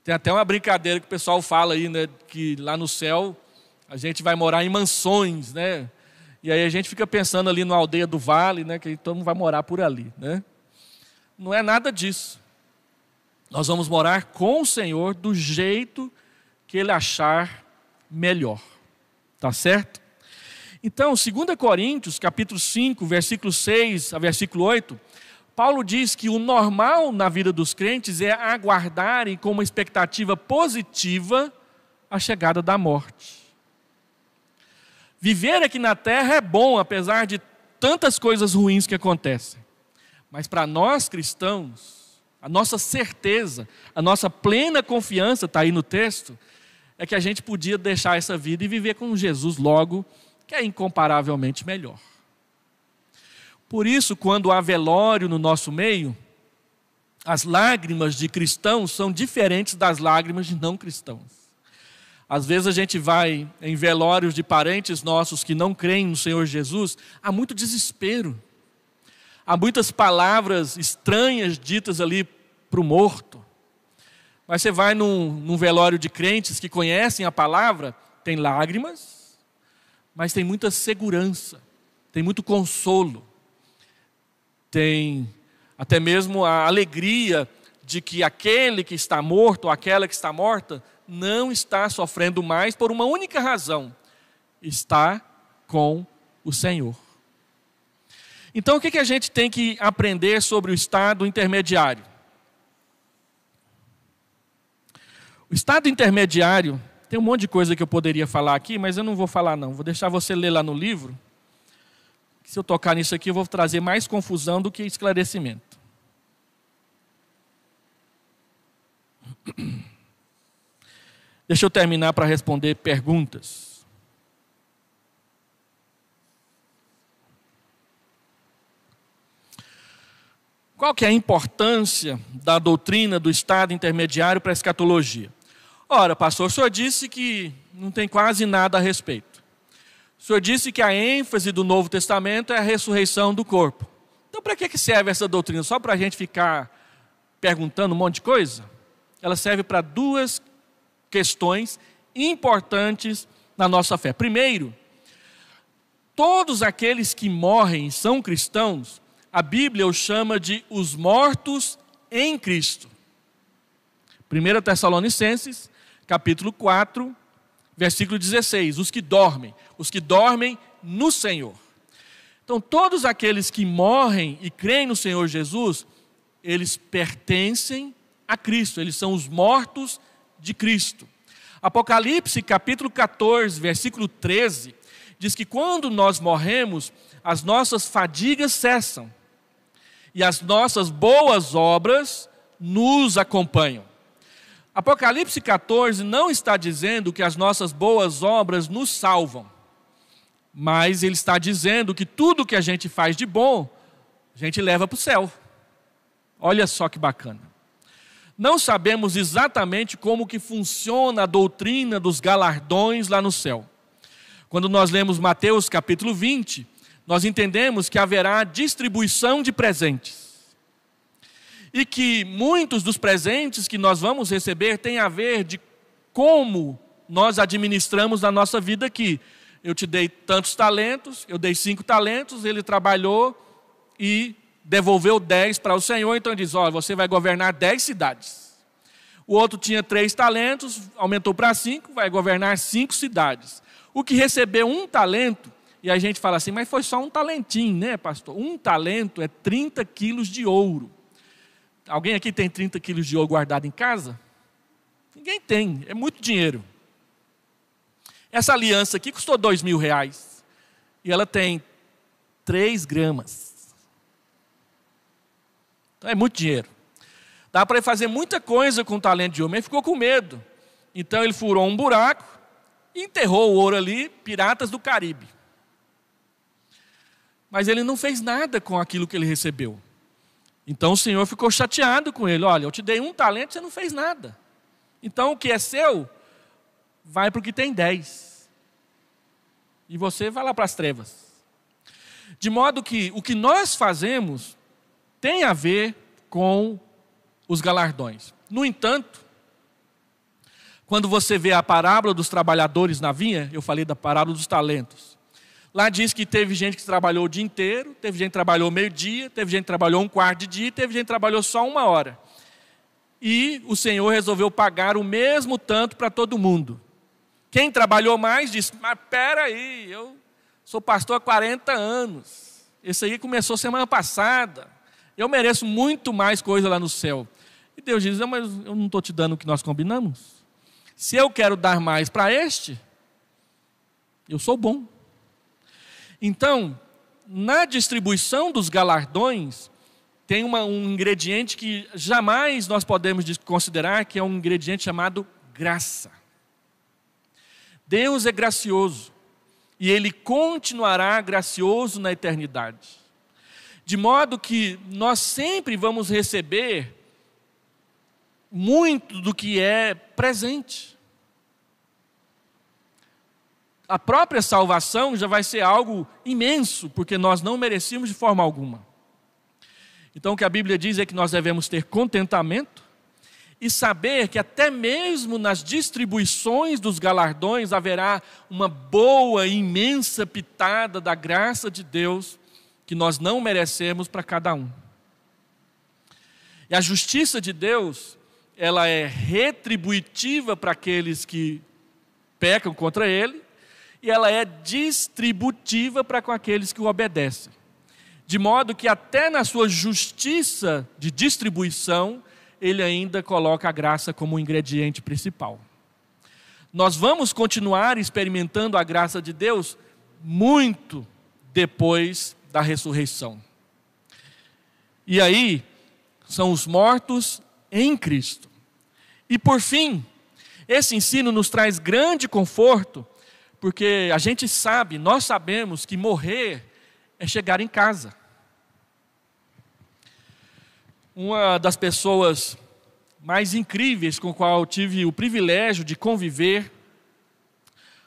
Tem até uma brincadeira que o pessoal fala aí, né, que lá no céu a gente vai morar em mansões, né? E aí a gente fica pensando ali na aldeia do vale, né? Que todo mundo vai morar por ali, né? Não é nada disso. Nós vamos morar com o Senhor do jeito que Ele achar melhor. Tá certo? Então, 2 Coríntios, capítulo 5, versículo 6 a versículo 8, Paulo diz que o normal na vida dos crentes é aguardarem com uma expectativa positiva a chegada da morte. Viver aqui na terra é bom, apesar de tantas coisas ruins que acontecem. Mas para nós cristãos, a nossa certeza, a nossa plena confiança, está aí no texto, é que a gente podia deixar essa vida e viver com Jesus logo, que é incomparavelmente melhor. Por isso, quando há velório no nosso meio, as lágrimas de cristãos são diferentes das lágrimas de não cristãos. Às vezes a gente vai em velórios de parentes nossos que não creem no Senhor Jesus, há muito desespero. Há muitas palavras estranhas ditas ali para o morto. Mas você vai num, num velório de crentes que conhecem a palavra, tem lágrimas, mas tem muita segurança, tem muito consolo, tem até mesmo a alegria de que aquele que está morto, ou aquela que está morta, não está sofrendo mais por uma única razão: está com o Senhor. Então, o que, que a gente tem que aprender sobre o estado intermediário? O estado intermediário, tem um monte de coisa que eu poderia falar aqui, mas eu não vou falar, não. Vou deixar você ler lá no livro. Se eu tocar nisso aqui, eu vou trazer mais confusão do que esclarecimento. Deixa eu terminar para responder perguntas. Qual que é a importância da doutrina do estado intermediário para a escatologia? Ora, pastor, o senhor disse que não tem quase nada a respeito. O senhor disse que a ênfase do Novo Testamento é a ressurreição do corpo. Então, para que, que serve essa doutrina? Só para a gente ficar perguntando um monte de coisa? Ela serve para duas questões importantes na nossa fé. Primeiro, todos aqueles que morrem são cristãos, a Bíblia os chama de os mortos em Cristo. 1 Tessalonicenses, capítulo 4, versículo 16: os que dormem, os que dormem no Senhor. Então, todos aqueles que morrem e creem no Senhor Jesus, eles pertencem a Cristo, eles são os mortos de Cristo. Apocalipse, capítulo 14, versículo 13, diz que quando nós morremos, as nossas fadigas cessam e as nossas boas obras nos acompanham. Apocalipse 14 não está dizendo que as nossas boas obras nos salvam, mas ele está dizendo que tudo que a gente faz de bom, a gente leva para o céu. Olha só que bacana. Não sabemos exatamente como que funciona a doutrina dos galardões lá no céu. Quando nós lemos Mateus capítulo 20, nós entendemos que haverá distribuição de presentes. E que muitos dos presentes que nós vamos receber têm a ver de como nós administramos a nossa vida aqui. Eu te dei tantos talentos, eu dei cinco talentos, ele trabalhou e devolveu dez para o Senhor, então ele diz: Olha, você vai governar dez cidades. O outro tinha três talentos, aumentou para cinco, vai governar cinco cidades. O que recebeu um talento, e a gente fala assim, mas foi só um talentinho, né, pastor? Um talento é 30 quilos de ouro. Alguém aqui tem 30 quilos de ouro guardado em casa? Ninguém tem, é muito dinheiro. Essa aliança aqui custou dois mil reais. E ela tem 3 gramas. Então é muito dinheiro. Dá para ele fazer muita coisa com o talento de ouro, ele ficou com medo. Então ele furou um buraco enterrou o ouro ali, piratas do Caribe. Mas ele não fez nada com aquilo que ele recebeu. Então o Senhor ficou chateado com ele. Olha, eu te dei um talento, você não fez nada. Então o que é seu, vai para o que tem dez. E você vai lá para as trevas. De modo que o que nós fazemos tem a ver com os galardões. No entanto, quando você vê a parábola dos trabalhadores na vinha, eu falei da parábola dos talentos. Lá diz que teve gente que trabalhou o dia inteiro, teve gente que trabalhou meio-dia, teve gente que trabalhou um quarto de dia, teve gente que trabalhou só uma hora. E o Senhor resolveu pagar o mesmo tanto para todo mundo. Quem trabalhou mais disse: Mas peraí, eu sou pastor há 40 anos. Esse aí começou semana passada. Eu mereço muito mais coisa lá no céu. E Deus diz: não, Mas eu não estou te dando o que nós combinamos. Se eu quero dar mais para este, eu sou bom. Então, na distribuição dos galardões, tem uma, um ingrediente que jamais nós podemos considerar, que é um ingrediente chamado graça. Deus é gracioso e ele continuará gracioso na eternidade. De modo que nós sempre vamos receber muito do que é presente. A própria salvação já vai ser algo imenso, porque nós não merecíamos de forma alguma. Então, o que a Bíblia diz é que nós devemos ter contentamento e saber que até mesmo nas distribuições dos galardões haverá uma boa, imensa pitada da graça de Deus que nós não merecemos para cada um. E a justiça de Deus, ela é retributiva para aqueles que pecam contra ele, e ela é distributiva para com aqueles que o obedecem. De modo que até na sua justiça de distribuição, ele ainda coloca a graça como ingrediente principal. Nós vamos continuar experimentando a graça de Deus muito depois da ressurreição. E aí, são os mortos em Cristo. E por fim, esse ensino nos traz grande conforto, porque a gente sabe, nós sabemos que morrer é chegar em casa. Uma das pessoas mais incríveis com a qual tive o privilégio de conviver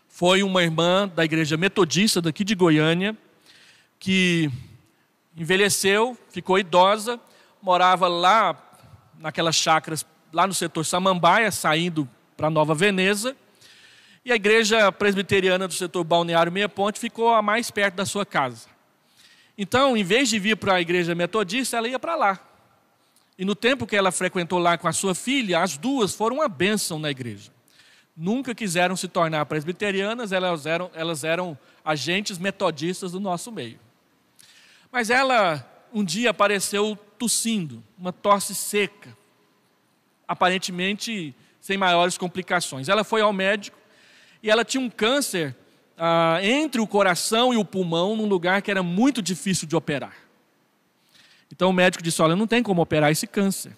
foi uma irmã da igreja metodista daqui de Goiânia, que envelheceu, ficou idosa, morava lá naquelas chacras, lá no setor Samambaia, saindo para Nova Veneza. E a igreja presbiteriana do setor Balneário Meia Ponte ficou a mais perto da sua casa. Então, em vez de vir para a igreja metodista, ela ia para lá. E no tempo que ela frequentou lá com a sua filha, as duas foram uma bênção na igreja. Nunca quiseram se tornar presbiterianas, elas eram, elas eram agentes metodistas do nosso meio. Mas ela um dia apareceu tossindo, uma tosse seca, aparentemente sem maiores complicações. Ela foi ao médico e ela tinha um câncer ah, entre o coração e o pulmão, num lugar que era muito difícil de operar. Então o médico disse: Olha, não tem como operar esse câncer.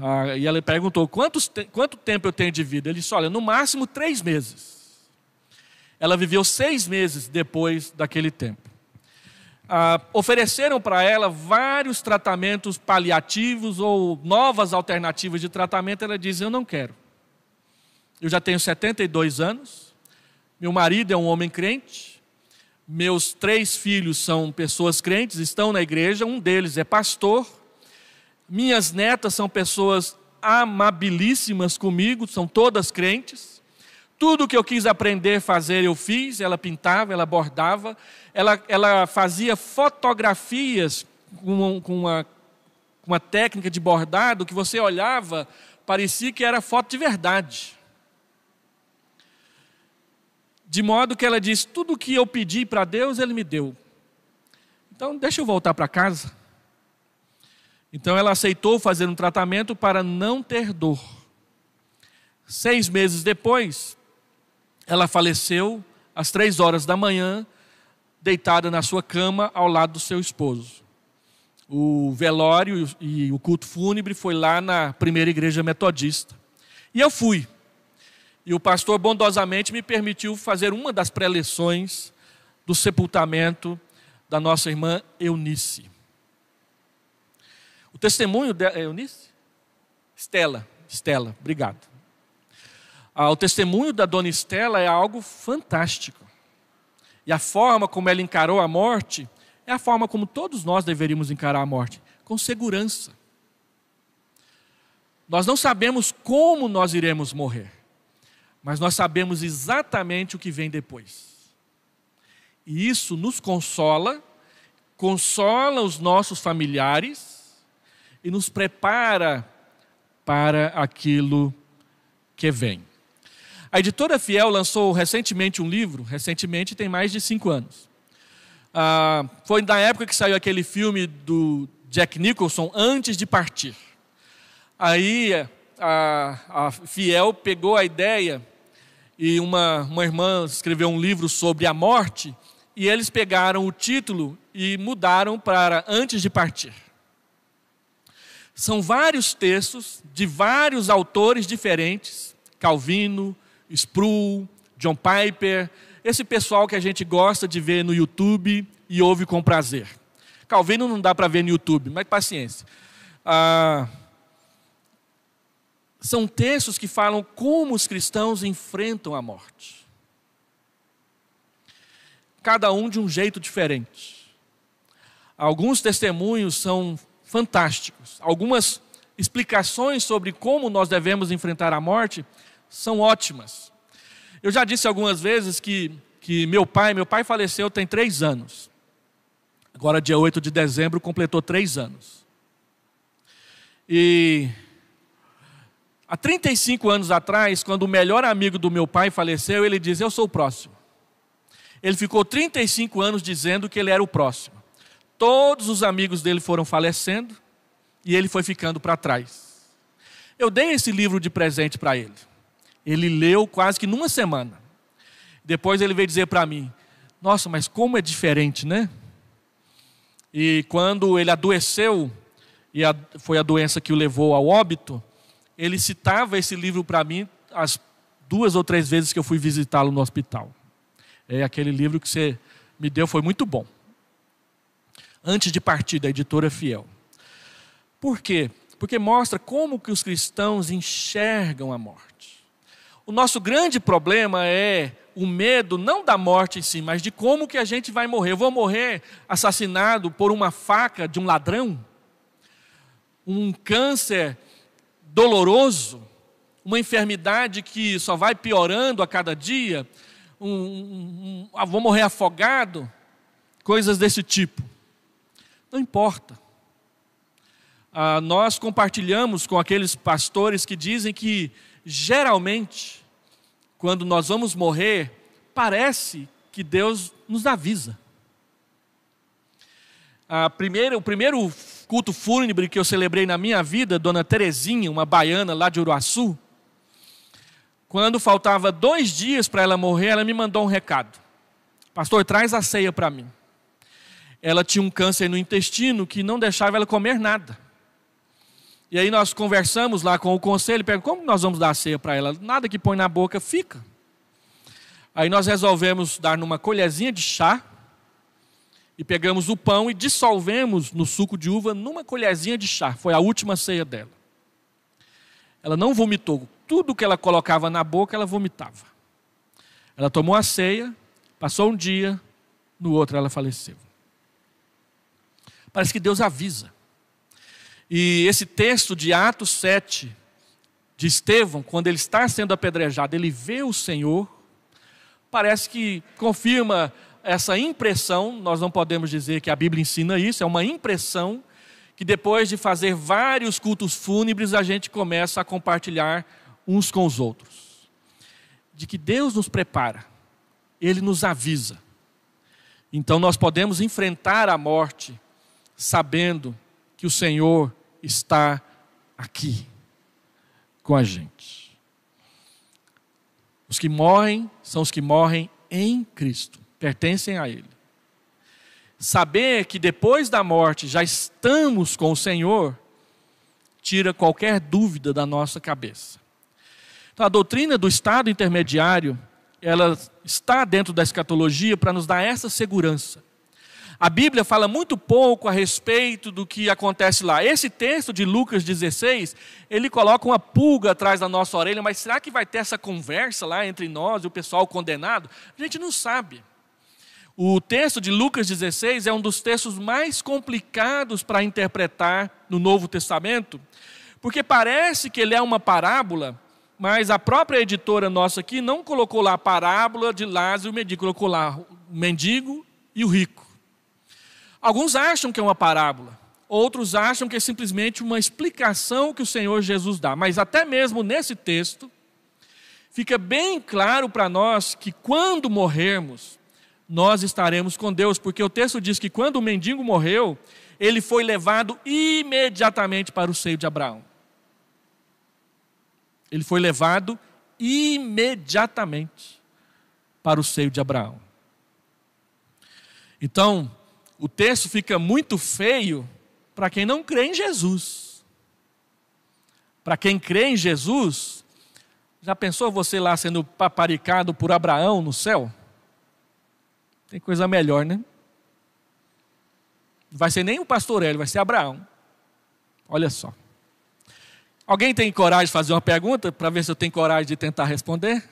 Ah, e ela perguntou: te quanto tempo eu tenho de vida? Ele disse: Olha, no máximo três meses. Ela viveu seis meses depois daquele tempo ah, ofereceram para ela vários tratamentos paliativos ou novas alternativas de tratamento. Ela diz: Eu não quero. Eu já tenho 72 anos, meu marido é um homem crente, meus três filhos são pessoas crentes, estão na igreja, um deles é pastor, minhas netas são pessoas amabilíssimas comigo, são todas crentes. Tudo o que eu quis aprender fazer, eu fiz. Ela pintava, ela bordava, ela, ela fazia fotografias com, com uma, uma técnica de bordado que você olhava, parecia que era foto de verdade. De modo que ela diz: Tudo que eu pedi para Deus, Ele me deu. Então, deixa eu voltar para casa. Então, ela aceitou fazer um tratamento para não ter dor. Seis meses depois, ela faleceu às três horas da manhã, deitada na sua cama ao lado do seu esposo. O velório e o culto fúnebre foi lá na primeira igreja metodista. E eu fui. E o pastor bondosamente me permitiu fazer uma das preleções do sepultamento da nossa irmã Eunice. O testemunho dela. É Eunice? Estela. Estela, obrigado. Ah, o testemunho da dona Estela é algo fantástico. E a forma como ela encarou a morte é a forma como todos nós deveríamos encarar a morte com segurança. Nós não sabemos como nós iremos morrer, mas nós sabemos exatamente o que vem depois. E isso nos consola, consola os nossos familiares e nos prepara para aquilo que vem. A editora Fiel lançou recentemente um livro, recentemente tem mais de cinco anos. Ah, foi na época que saiu aquele filme do Jack Nicholson, Antes de Partir. Aí a, a Fiel pegou a ideia e uma, uma irmã escreveu um livro sobre a morte e eles pegaram o título e mudaram para Antes de Partir. São vários textos de vários autores diferentes, Calvino, Sproul, John Piper, esse pessoal que a gente gosta de ver no YouTube e ouve com prazer. Calvino não dá para ver no YouTube, mas paciência. Ah, são textos que falam como os cristãos enfrentam a morte. Cada um de um jeito diferente. Alguns testemunhos são fantásticos. Algumas explicações sobre como nós devemos enfrentar a morte são ótimas. Eu já disse algumas vezes que, que meu pai, meu pai faleceu tem três anos. Agora, dia 8 de dezembro, completou três anos. E há 35 anos atrás, quando o melhor amigo do meu pai faleceu, ele diz: Eu sou o próximo. Ele ficou 35 anos dizendo que ele era o próximo. Todos os amigos dele foram falecendo e ele foi ficando para trás. Eu dei esse livro de presente para ele. Ele leu quase que numa semana. Depois ele veio dizer para mim: Nossa, mas como é diferente, né? E quando ele adoeceu, e a, foi a doença que o levou ao óbito, ele citava esse livro para mim as duas ou três vezes que eu fui visitá-lo no hospital. É aquele livro que você me deu foi muito bom. Antes de partir da editora Fiel. Por quê? Porque mostra como que os cristãos enxergam a morte. O nosso grande problema é o medo não da morte em si, mas de como que a gente vai morrer. Eu vou morrer assassinado por uma faca de um ladrão? Um câncer doloroso? Uma enfermidade que só vai piorando a cada dia? Um, um, um, ah, vou morrer afogado? Coisas desse tipo. Não importa. Ah, nós compartilhamos com aqueles pastores que dizem que, geralmente, quando nós vamos morrer, parece que Deus nos avisa. A primeira, o primeiro culto fúnebre que eu celebrei na minha vida, Dona Terezinha, uma baiana lá de Uruaçu, quando faltava dois dias para ela morrer, ela me mandou um recado. Pastor, traz a ceia para mim. Ela tinha um câncer no intestino que não deixava ela comer nada. E aí nós conversamos lá com o conselho, Pergunto como nós vamos dar ceia para ela? Nada que põe na boca fica. Aí nós resolvemos dar numa colherzinha de chá e pegamos o pão e dissolvemos no suco de uva numa colherzinha de chá. Foi a última ceia dela. Ela não vomitou. Tudo que ela colocava na boca, ela vomitava. Ela tomou a ceia, passou um dia, no outro ela faleceu. Parece que Deus avisa. E esse texto de Atos 7, de Estevão, quando ele está sendo apedrejado, ele vê o Senhor, parece que confirma essa impressão, nós não podemos dizer que a Bíblia ensina isso, é uma impressão que depois de fazer vários cultos fúnebres, a gente começa a compartilhar uns com os outros. De que Deus nos prepara, Ele nos avisa. Então nós podemos enfrentar a morte sabendo que o Senhor está aqui com a gente. Os que morrem são os que morrem em Cristo, pertencem a Ele. Saber que depois da morte já estamos com o Senhor tira qualquer dúvida da nossa cabeça. Então, a doutrina do estado intermediário, ela está dentro da escatologia para nos dar essa segurança a Bíblia fala muito pouco a respeito do que acontece lá. Esse texto de Lucas 16, ele coloca uma pulga atrás da nossa orelha, mas será que vai ter essa conversa lá entre nós e o pessoal condenado? A gente não sabe. O texto de Lucas 16 é um dos textos mais complicados para interpretar no Novo Testamento, porque parece que ele é uma parábola, mas a própria editora nossa aqui não colocou lá a parábola de Lázaro e o mendigo, colocou lá o mendigo e o rico. Alguns acham que é uma parábola, outros acham que é simplesmente uma explicação que o Senhor Jesus dá, mas até mesmo nesse texto, fica bem claro para nós que quando morrermos, nós estaremos com Deus, porque o texto diz que quando o mendigo morreu, ele foi levado imediatamente para o seio de Abraão. Ele foi levado imediatamente para o seio de Abraão. Então, o texto fica muito feio para quem não crê em Jesus. Para quem crê em Jesus, já pensou você lá sendo paparicado por Abraão no céu? Tem coisa melhor, né? Não vai ser nem o pastor Hélio, vai ser Abraão. Olha só. Alguém tem coragem de fazer uma pergunta para ver se eu tenho coragem de tentar responder?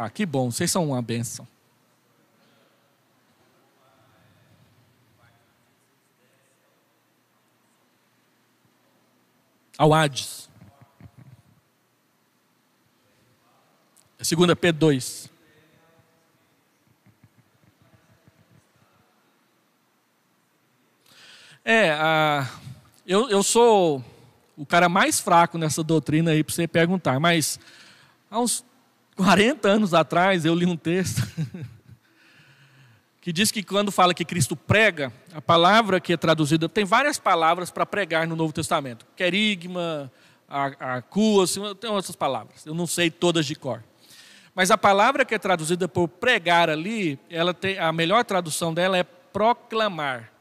Ah, que bom, vocês são uma bênção. Ao Hades. É segunda P 2. É, ah, eu, eu sou o cara mais fraco nessa doutrina aí para você perguntar, mas há uns 40 anos atrás eu li um texto que diz que quando fala que Cristo prega, a palavra que é traduzida, tem várias palavras para pregar no Novo Testamento. Querigma, arcua, assim, tem outras palavras. Eu não sei todas de cor. Mas a palavra que é traduzida por pregar ali, ela tem, a melhor tradução dela é proclamar.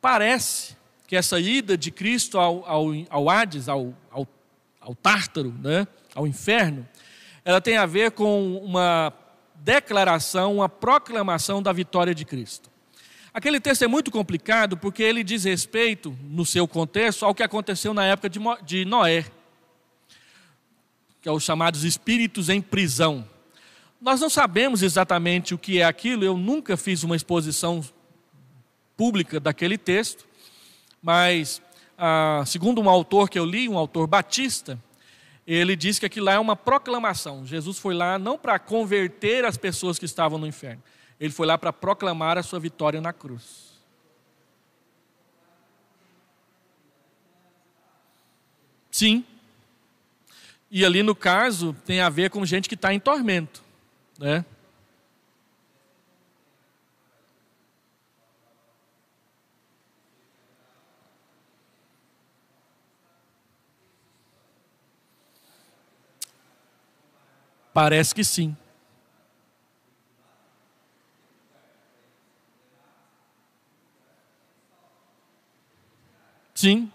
Parece que essa ida de Cristo ao, ao, ao Hades, ao, ao, ao Tártaro, né, ao inferno, ela tem a ver com uma declaração, uma proclamação da vitória de Cristo. Aquele texto é muito complicado porque ele diz respeito, no seu contexto, ao que aconteceu na época de Noé, que é os chamados espíritos em prisão. Nós não sabemos exatamente o que é aquilo, eu nunca fiz uma exposição pública daquele texto, mas, ah, segundo um autor que eu li, um autor batista, ele diz que aquilo lá é uma proclamação. Jesus foi lá não para converter as pessoas que estavam no inferno, ele foi lá para proclamar a sua vitória na cruz. Sim. E ali no caso tem a ver com gente que está em tormento, né? Parece que sim. Sim,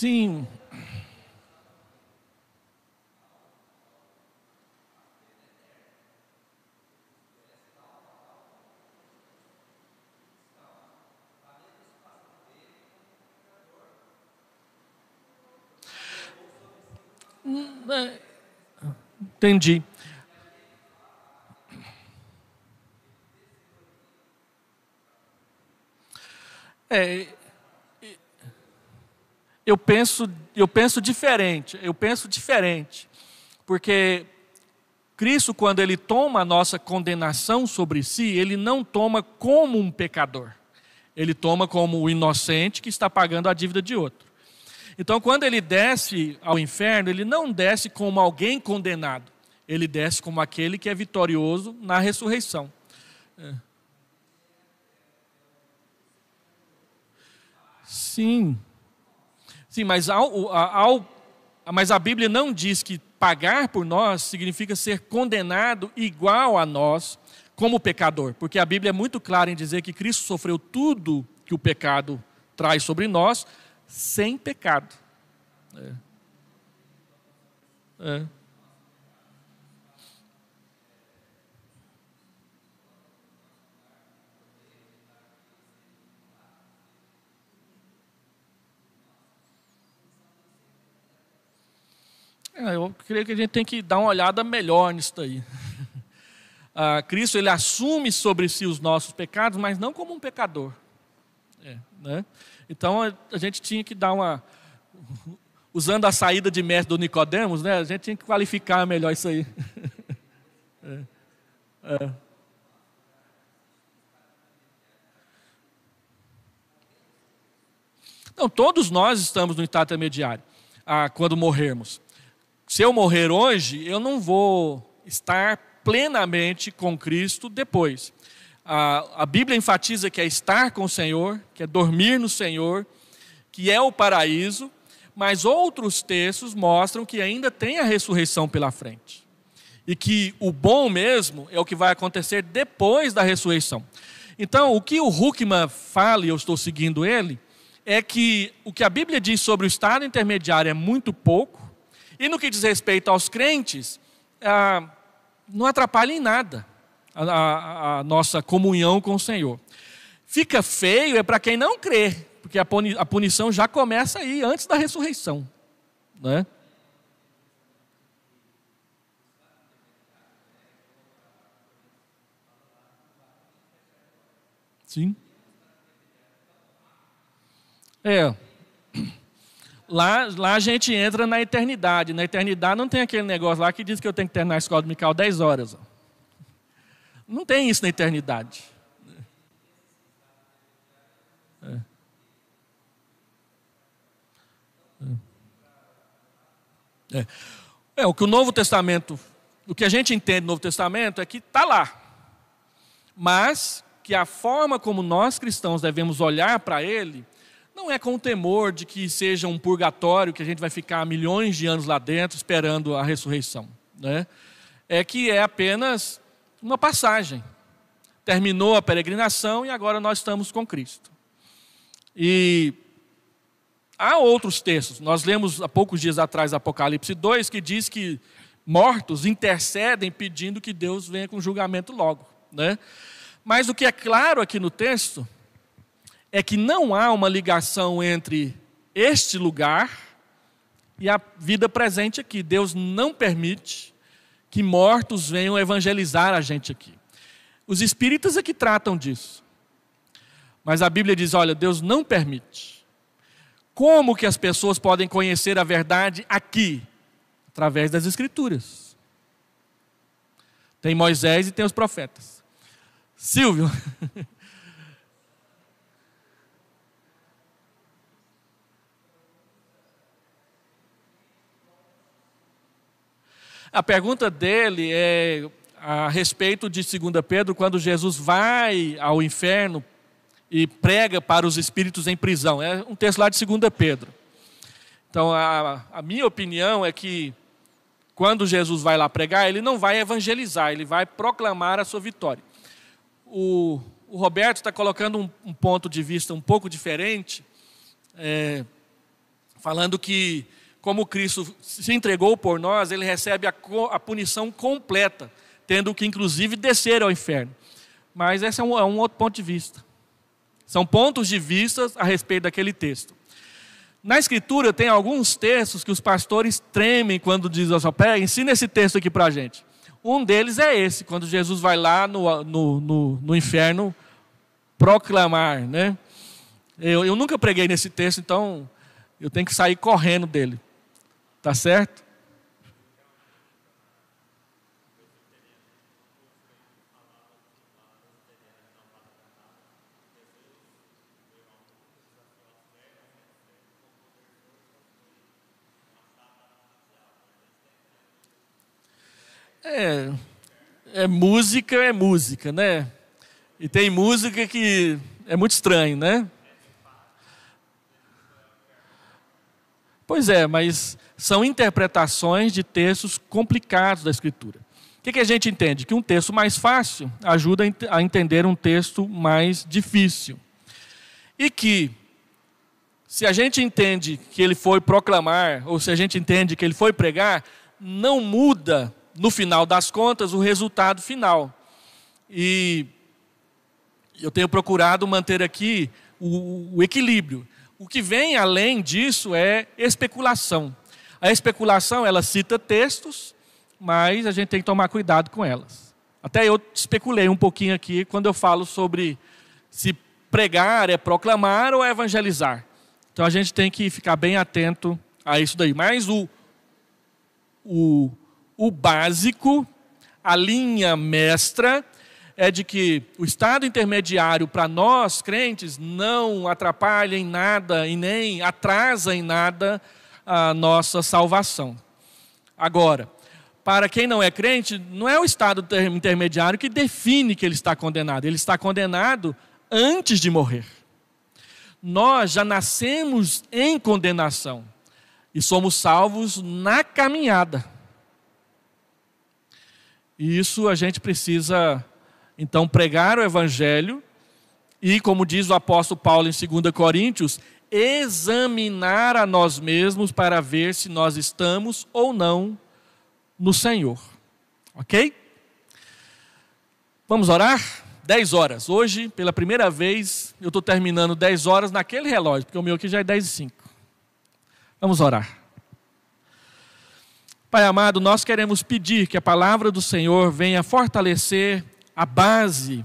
sim Entendi. É, eu penso, eu penso diferente, eu penso diferente. Porque Cristo, quando ele toma a nossa condenação sobre si, ele não toma como um pecador. Ele toma como o inocente que está pagando a dívida de outro. Então, quando ele desce ao inferno, ele não desce como alguém condenado. Ele desce como aquele que é vitorioso na ressurreição. É. Sim, Sim, mas, ao, ao, mas a Bíblia não diz que pagar por nós significa ser condenado igual a nós como pecador, porque a Bíblia é muito clara em dizer que Cristo sofreu tudo que o pecado traz sobre nós sem pecado. É. É. É, eu creio que a gente tem que dar uma olhada melhor nisso daí. Ah, Cristo ele assume sobre si os nossos pecados, mas não como um pecador. É, né? Então a, gente tinha que dar uma usando a saída de mestre do Nicodemos, né? A gente tinha que qualificar melhor isso aí. é, é. Então todos nós estamos no estado intermediário ah, quando morrermos se eu morrer hoje, eu não vou estar plenamente com Cristo depois. A, a Bíblia enfatiza que é estar com o Senhor, que é dormir no Senhor, que é o paraíso, mas outros textos mostram que ainda tem a ressurreição pela frente. E que o bom mesmo é o que vai acontecer depois da ressurreição. Então, o que o Huckman fala, e eu estou seguindo ele, é que o que a Bíblia diz sobre o estado intermediário é muito pouco, e no que diz respeito aos crentes, ah, não atrapalha em nada a, a, a, nossa comunhão com o Senhor. Fica feio é para quem não crê, porque a punição já começa aí, antes da ressurreição. Né? Sim. É. Lá, lá a gente entra na eternidade. Na eternidade não tem aquele negócio lá que diz que eu tenho que terminar a escola dominical 10 horas. Não tem isso na eternidade. É. É. é. o que o Novo Testamento, o que a gente entende do Novo Testamento é que está lá. Mas que a forma como nós cristãos devemos olhar para ele não é com o temor de que seja um purgatório, que a gente vai ficar milhões de anos lá dentro esperando a ressurreição. Né? É que é apenas uma passagem. Terminou a peregrinação e agora nós estamos com Cristo. E há outros textos. Nós lemos há poucos dias atrás Apocalipse 2 que diz que mortos intercedem pedindo que Deus venha com julgamento logo, né? Mas o que é claro aqui no texto é que não há uma ligação entre este lugar e a vida presente aqui. Deus não permite que mortos venham evangelizar a gente aqui. Os espíritas é que tratam disso. Mas a Bíblia diz: olha, Deus não permite. Como que as pessoas podem conhecer a verdade aqui? Através das Escrituras. Tem Moisés e tem os profetas. Silvio. A pergunta dele é a respeito de 2 Pedro, quando Jesus vai ao inferno e prega para os espíritos em prisão. É um texto lá de 2 Pedro. Então, a, a minha opinião é que quando Jesus vai lá pregar, ele não vai evangelizar, ele vai proclamar a sua vitória. O, o Roberto está colocando um, um, ponto de vista um pouco diferente, é, falando que como Cristo se entregou por nós, ele recebe a, a punição completa, tendo que inclusive descer ao inferno. Mas esse é um, é um outro ponto de vista. São pontos de vista a respeito daquele texto. Na Escritura tem alguns textos que os pastores tremem quando dizem ao assim, pé, ensina esse texto aqui para a gente. Um deles é esse, quando Jesus vai lá no, no, no, no inferno proclamar. Né? Eu, eu nunca preguei nesse texto, então eu tenho que sair correndo dele. Tá certo? É, é música, é música, né? E tem música que é muito estranho, né? Pois é, mas são interpretações de textos complicados da Escritura. O que, que a gente entende? Que um texto mais fácil ajuda a entender um texto mais difícil. E que, se a gente entende que ele foi proclamar, ou se a gente entende que ele foi pregar, não muda, no final das contas, o resultado final. E eu tenho procurado manter aqui o, o equilíbrio. O que vem além disso é especulação. A especulação, ela cita textos, mas a gente tem que tomar cuidado com elas. Até eu especulei um pouquinho aqui quando eu falo sobre se pregar é proclamar ou é evangelizar. Então a gente tem que ficar bem atento a isso daí. Mas o, o, o básico, a linha mestra, é de que o estado intermediário para nós crentes não atrapalha em nada e nem atrasa em nada a nossa salvação. Agora, para quem não é crente, não é o estado intermediário que define que ele está condenado, ele está condenado antes de morrer. Nós já nascemos em condenação e somos salvos na caminhada. E isso a gente precisa, então, pregar o Evangelho e, como diz o apóstolo Paulo em 2 Coríntios, examinar a nós mesmos para ver se nós estamos ou não no Senhor. Ok? Vamos orar? 10 horas. Hoje, pela primeira vez, eu estou terminando 10 horas naquele relógio, porque o meu aqui já é 10 e 5. Vamos orar. Pai amado, nós queremos pedir que a palavra do Senhor venha fortalecer a base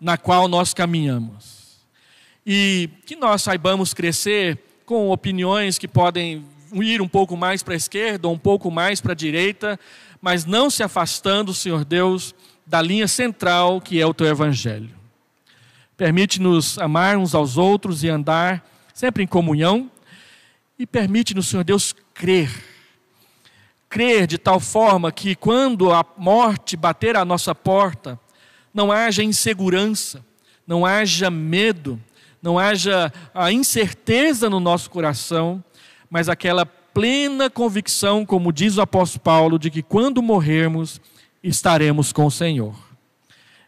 na qual nós caminhamos e que nós saibamos crescer com opiniões que podem ir um pouco mais para a esquerda ou um pouco mais para a direita, mas não se afastando, Senhor Deus, da linha central que é o teu evangelho. Permite-nos amar uns aos outros e andar sempre em comunhão e permite-nos, Senhor Deus, crer. Crer de tal forma que quando a morte bater à nossa porta, não haja insegurança, não haja medo, não haja a incerteza no nosso coração, mas aquela plena convicção, como diz o apóstolo Paulo, de que quando morrermos, estaremos com o Senhor.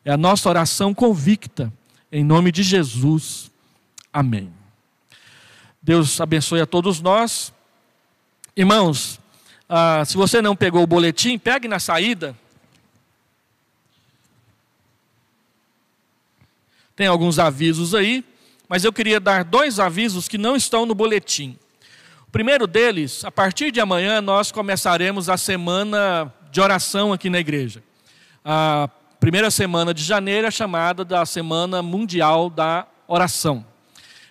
É a nossa oração convicta, em nome de Jesus. Amém. Deus abençoe a todos nós. Irmãos, ah, se você não pegou o boletim, pegue na saída. Tem alguns avisos aí mas eu queria dar dois avisos que não estão no boletim. O primeiro deles, a partir de amanhã, nós começaremos a semana de oração aqui na igreja. A primeira semana de janeiro é chamada da Semana Mundial da Oração.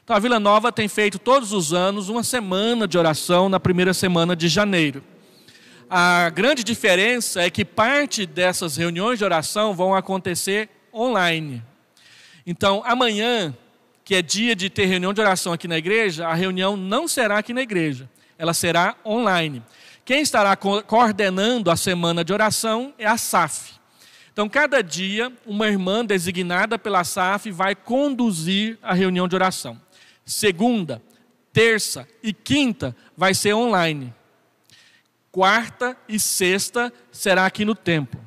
Então, a Vila Nova tem feito todos os anos uma semana de oração na primeira semana de janeiro. A grande diferença é que parte dessas reuniões de oração vão acontecer online. Então, amanhã, que é dia de ter reunião de oração aqui na igreja, a reunião não será aqui na igreja, ela será online. Quem estará coordenando a semana de oração é a SAF. Então, cada dia, uma irmã designada pela SAF vai conduzir a reunião de oração. Segunda, terça e quinta vai ser online. Quarta e sexta será aqui no templo.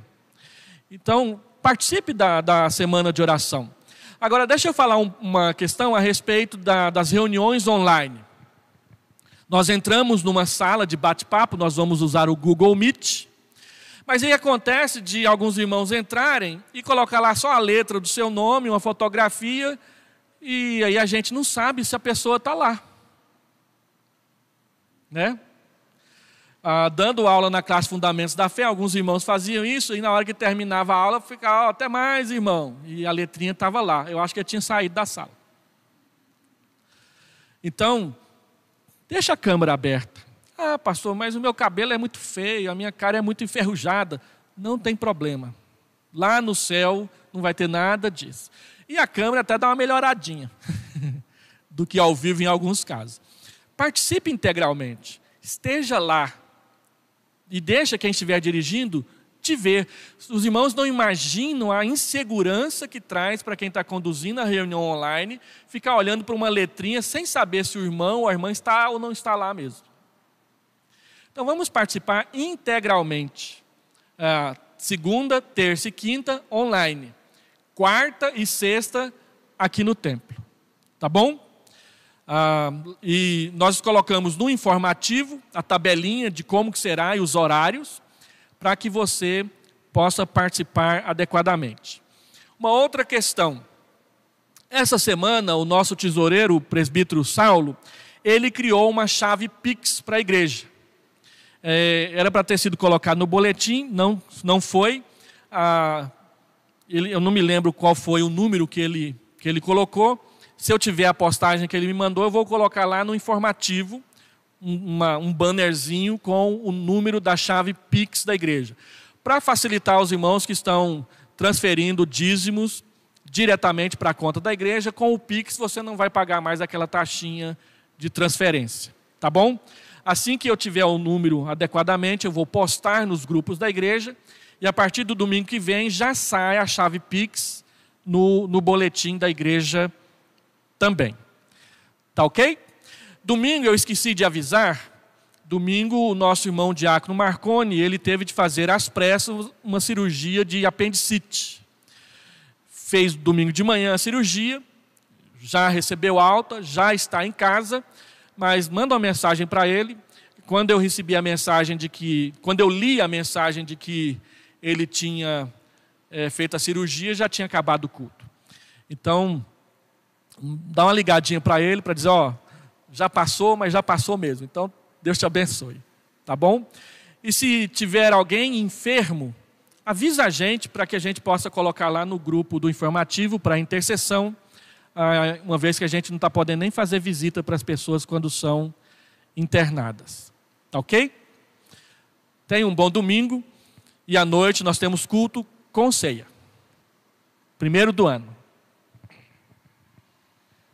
Então, participe da, da semana de oração. Agora, deixa eu falar um, uma questão a respeito da, das reuniões online. Nós entramos numa sala de bate-papo, nós vamos usar o Google Meet. Mas aí acontece de alguns irmãos entrarem e colocar lá só a letra do seu nome, uma fotografia, e aí a gente não sabe se a pessoa está lá. Né? ah, dando aula na classe Fundamentos da Fé, alguns irmãos faziam isso, e na hora que terminava a aula, ficava, oh, até mais, irmão. E a letrinha estava lá. Eu acho que eu tinha saído da sala. Então, deixa a câmera aberta. Ah, pastor, mas o meu cabelo é muito feio, a minha cara é muito enferrujada. Não tem problema. Lá no céu não vai ter nada disso. E a câmera até dá uma melhoradinha do que ao vivo em alguns casos. Participe integralmente. Esteja lá e deixa quem estiver dirigindo te ver. Os irmãos não imaginam a insegurança que traz para quem está conduzindo a reunião online ficar olhando para uma letrinha sem saber se o irmão ou a irmã está ou não está lá mesmo. Então vamos participar integralmente. Ah, segunda, terça e quinta online. Quarta e sexta aqui no templo. Tá bom? Ah, e nós colocamos no informativo a tabelinha de como que será e os horários, para que você possa participar adequadamente. Uma outra questão. Essa semana, o nosso tesoureiro, o presbítero Saulo, ele criou uma chave Pix para a igreja. É, era para ter sido colocado no boletim, não, não foi. Ah, ele, eu não me lembro qual foi o número que ele, que ele colocou, se eu tiver a postagem que ele me mandou, eu vou colocar lá no informativo uma, um bannerzinho com o número da chave Pix da igreja. Para facilitar os irmãos que estão transferindo dízimos diretamente para a conta da igreja, com o Pix você não vai pagar mais aquela taxinha de transferência, tá bom? Assim que eu tiver o número adequadamente, eu vou postar nos grupos da igreja e a partir do domingo que vem já sai a chave Pix no, no boletim da igreja também. Tá ok? Domingo eu esqueci de avisar. Domingo o nosso irmão Diácono Marconi, ele teve de fazer às pressas uma cirurgia de apendicite. Fez domingo de manhã a cirurgia, já recebeu alta, já está em casa, mas manda uma mensagem para ele. Quando eu recebi a mensagem de que, quando eu li a mensagem de que ele tinha é, feito a cirurgia, já tinha acabado o culto. Então, dá uma ligadinha para ele para dizer, ó, já passou, mas já passou mesmo. Então, Deus te abençoe, tá bom? E se tiver alguém enfermo, avisa a gente para que a gente possa colocar lá no grupo do informativo para intercessão, ah, uma vez que a gente não está podendo nem fazer visita para as pessoas quando são internadas. Tá ok? Tenha um bom domingo e à noite nós temos culto com ceia. Primeiro do ano.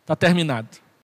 Está terminado.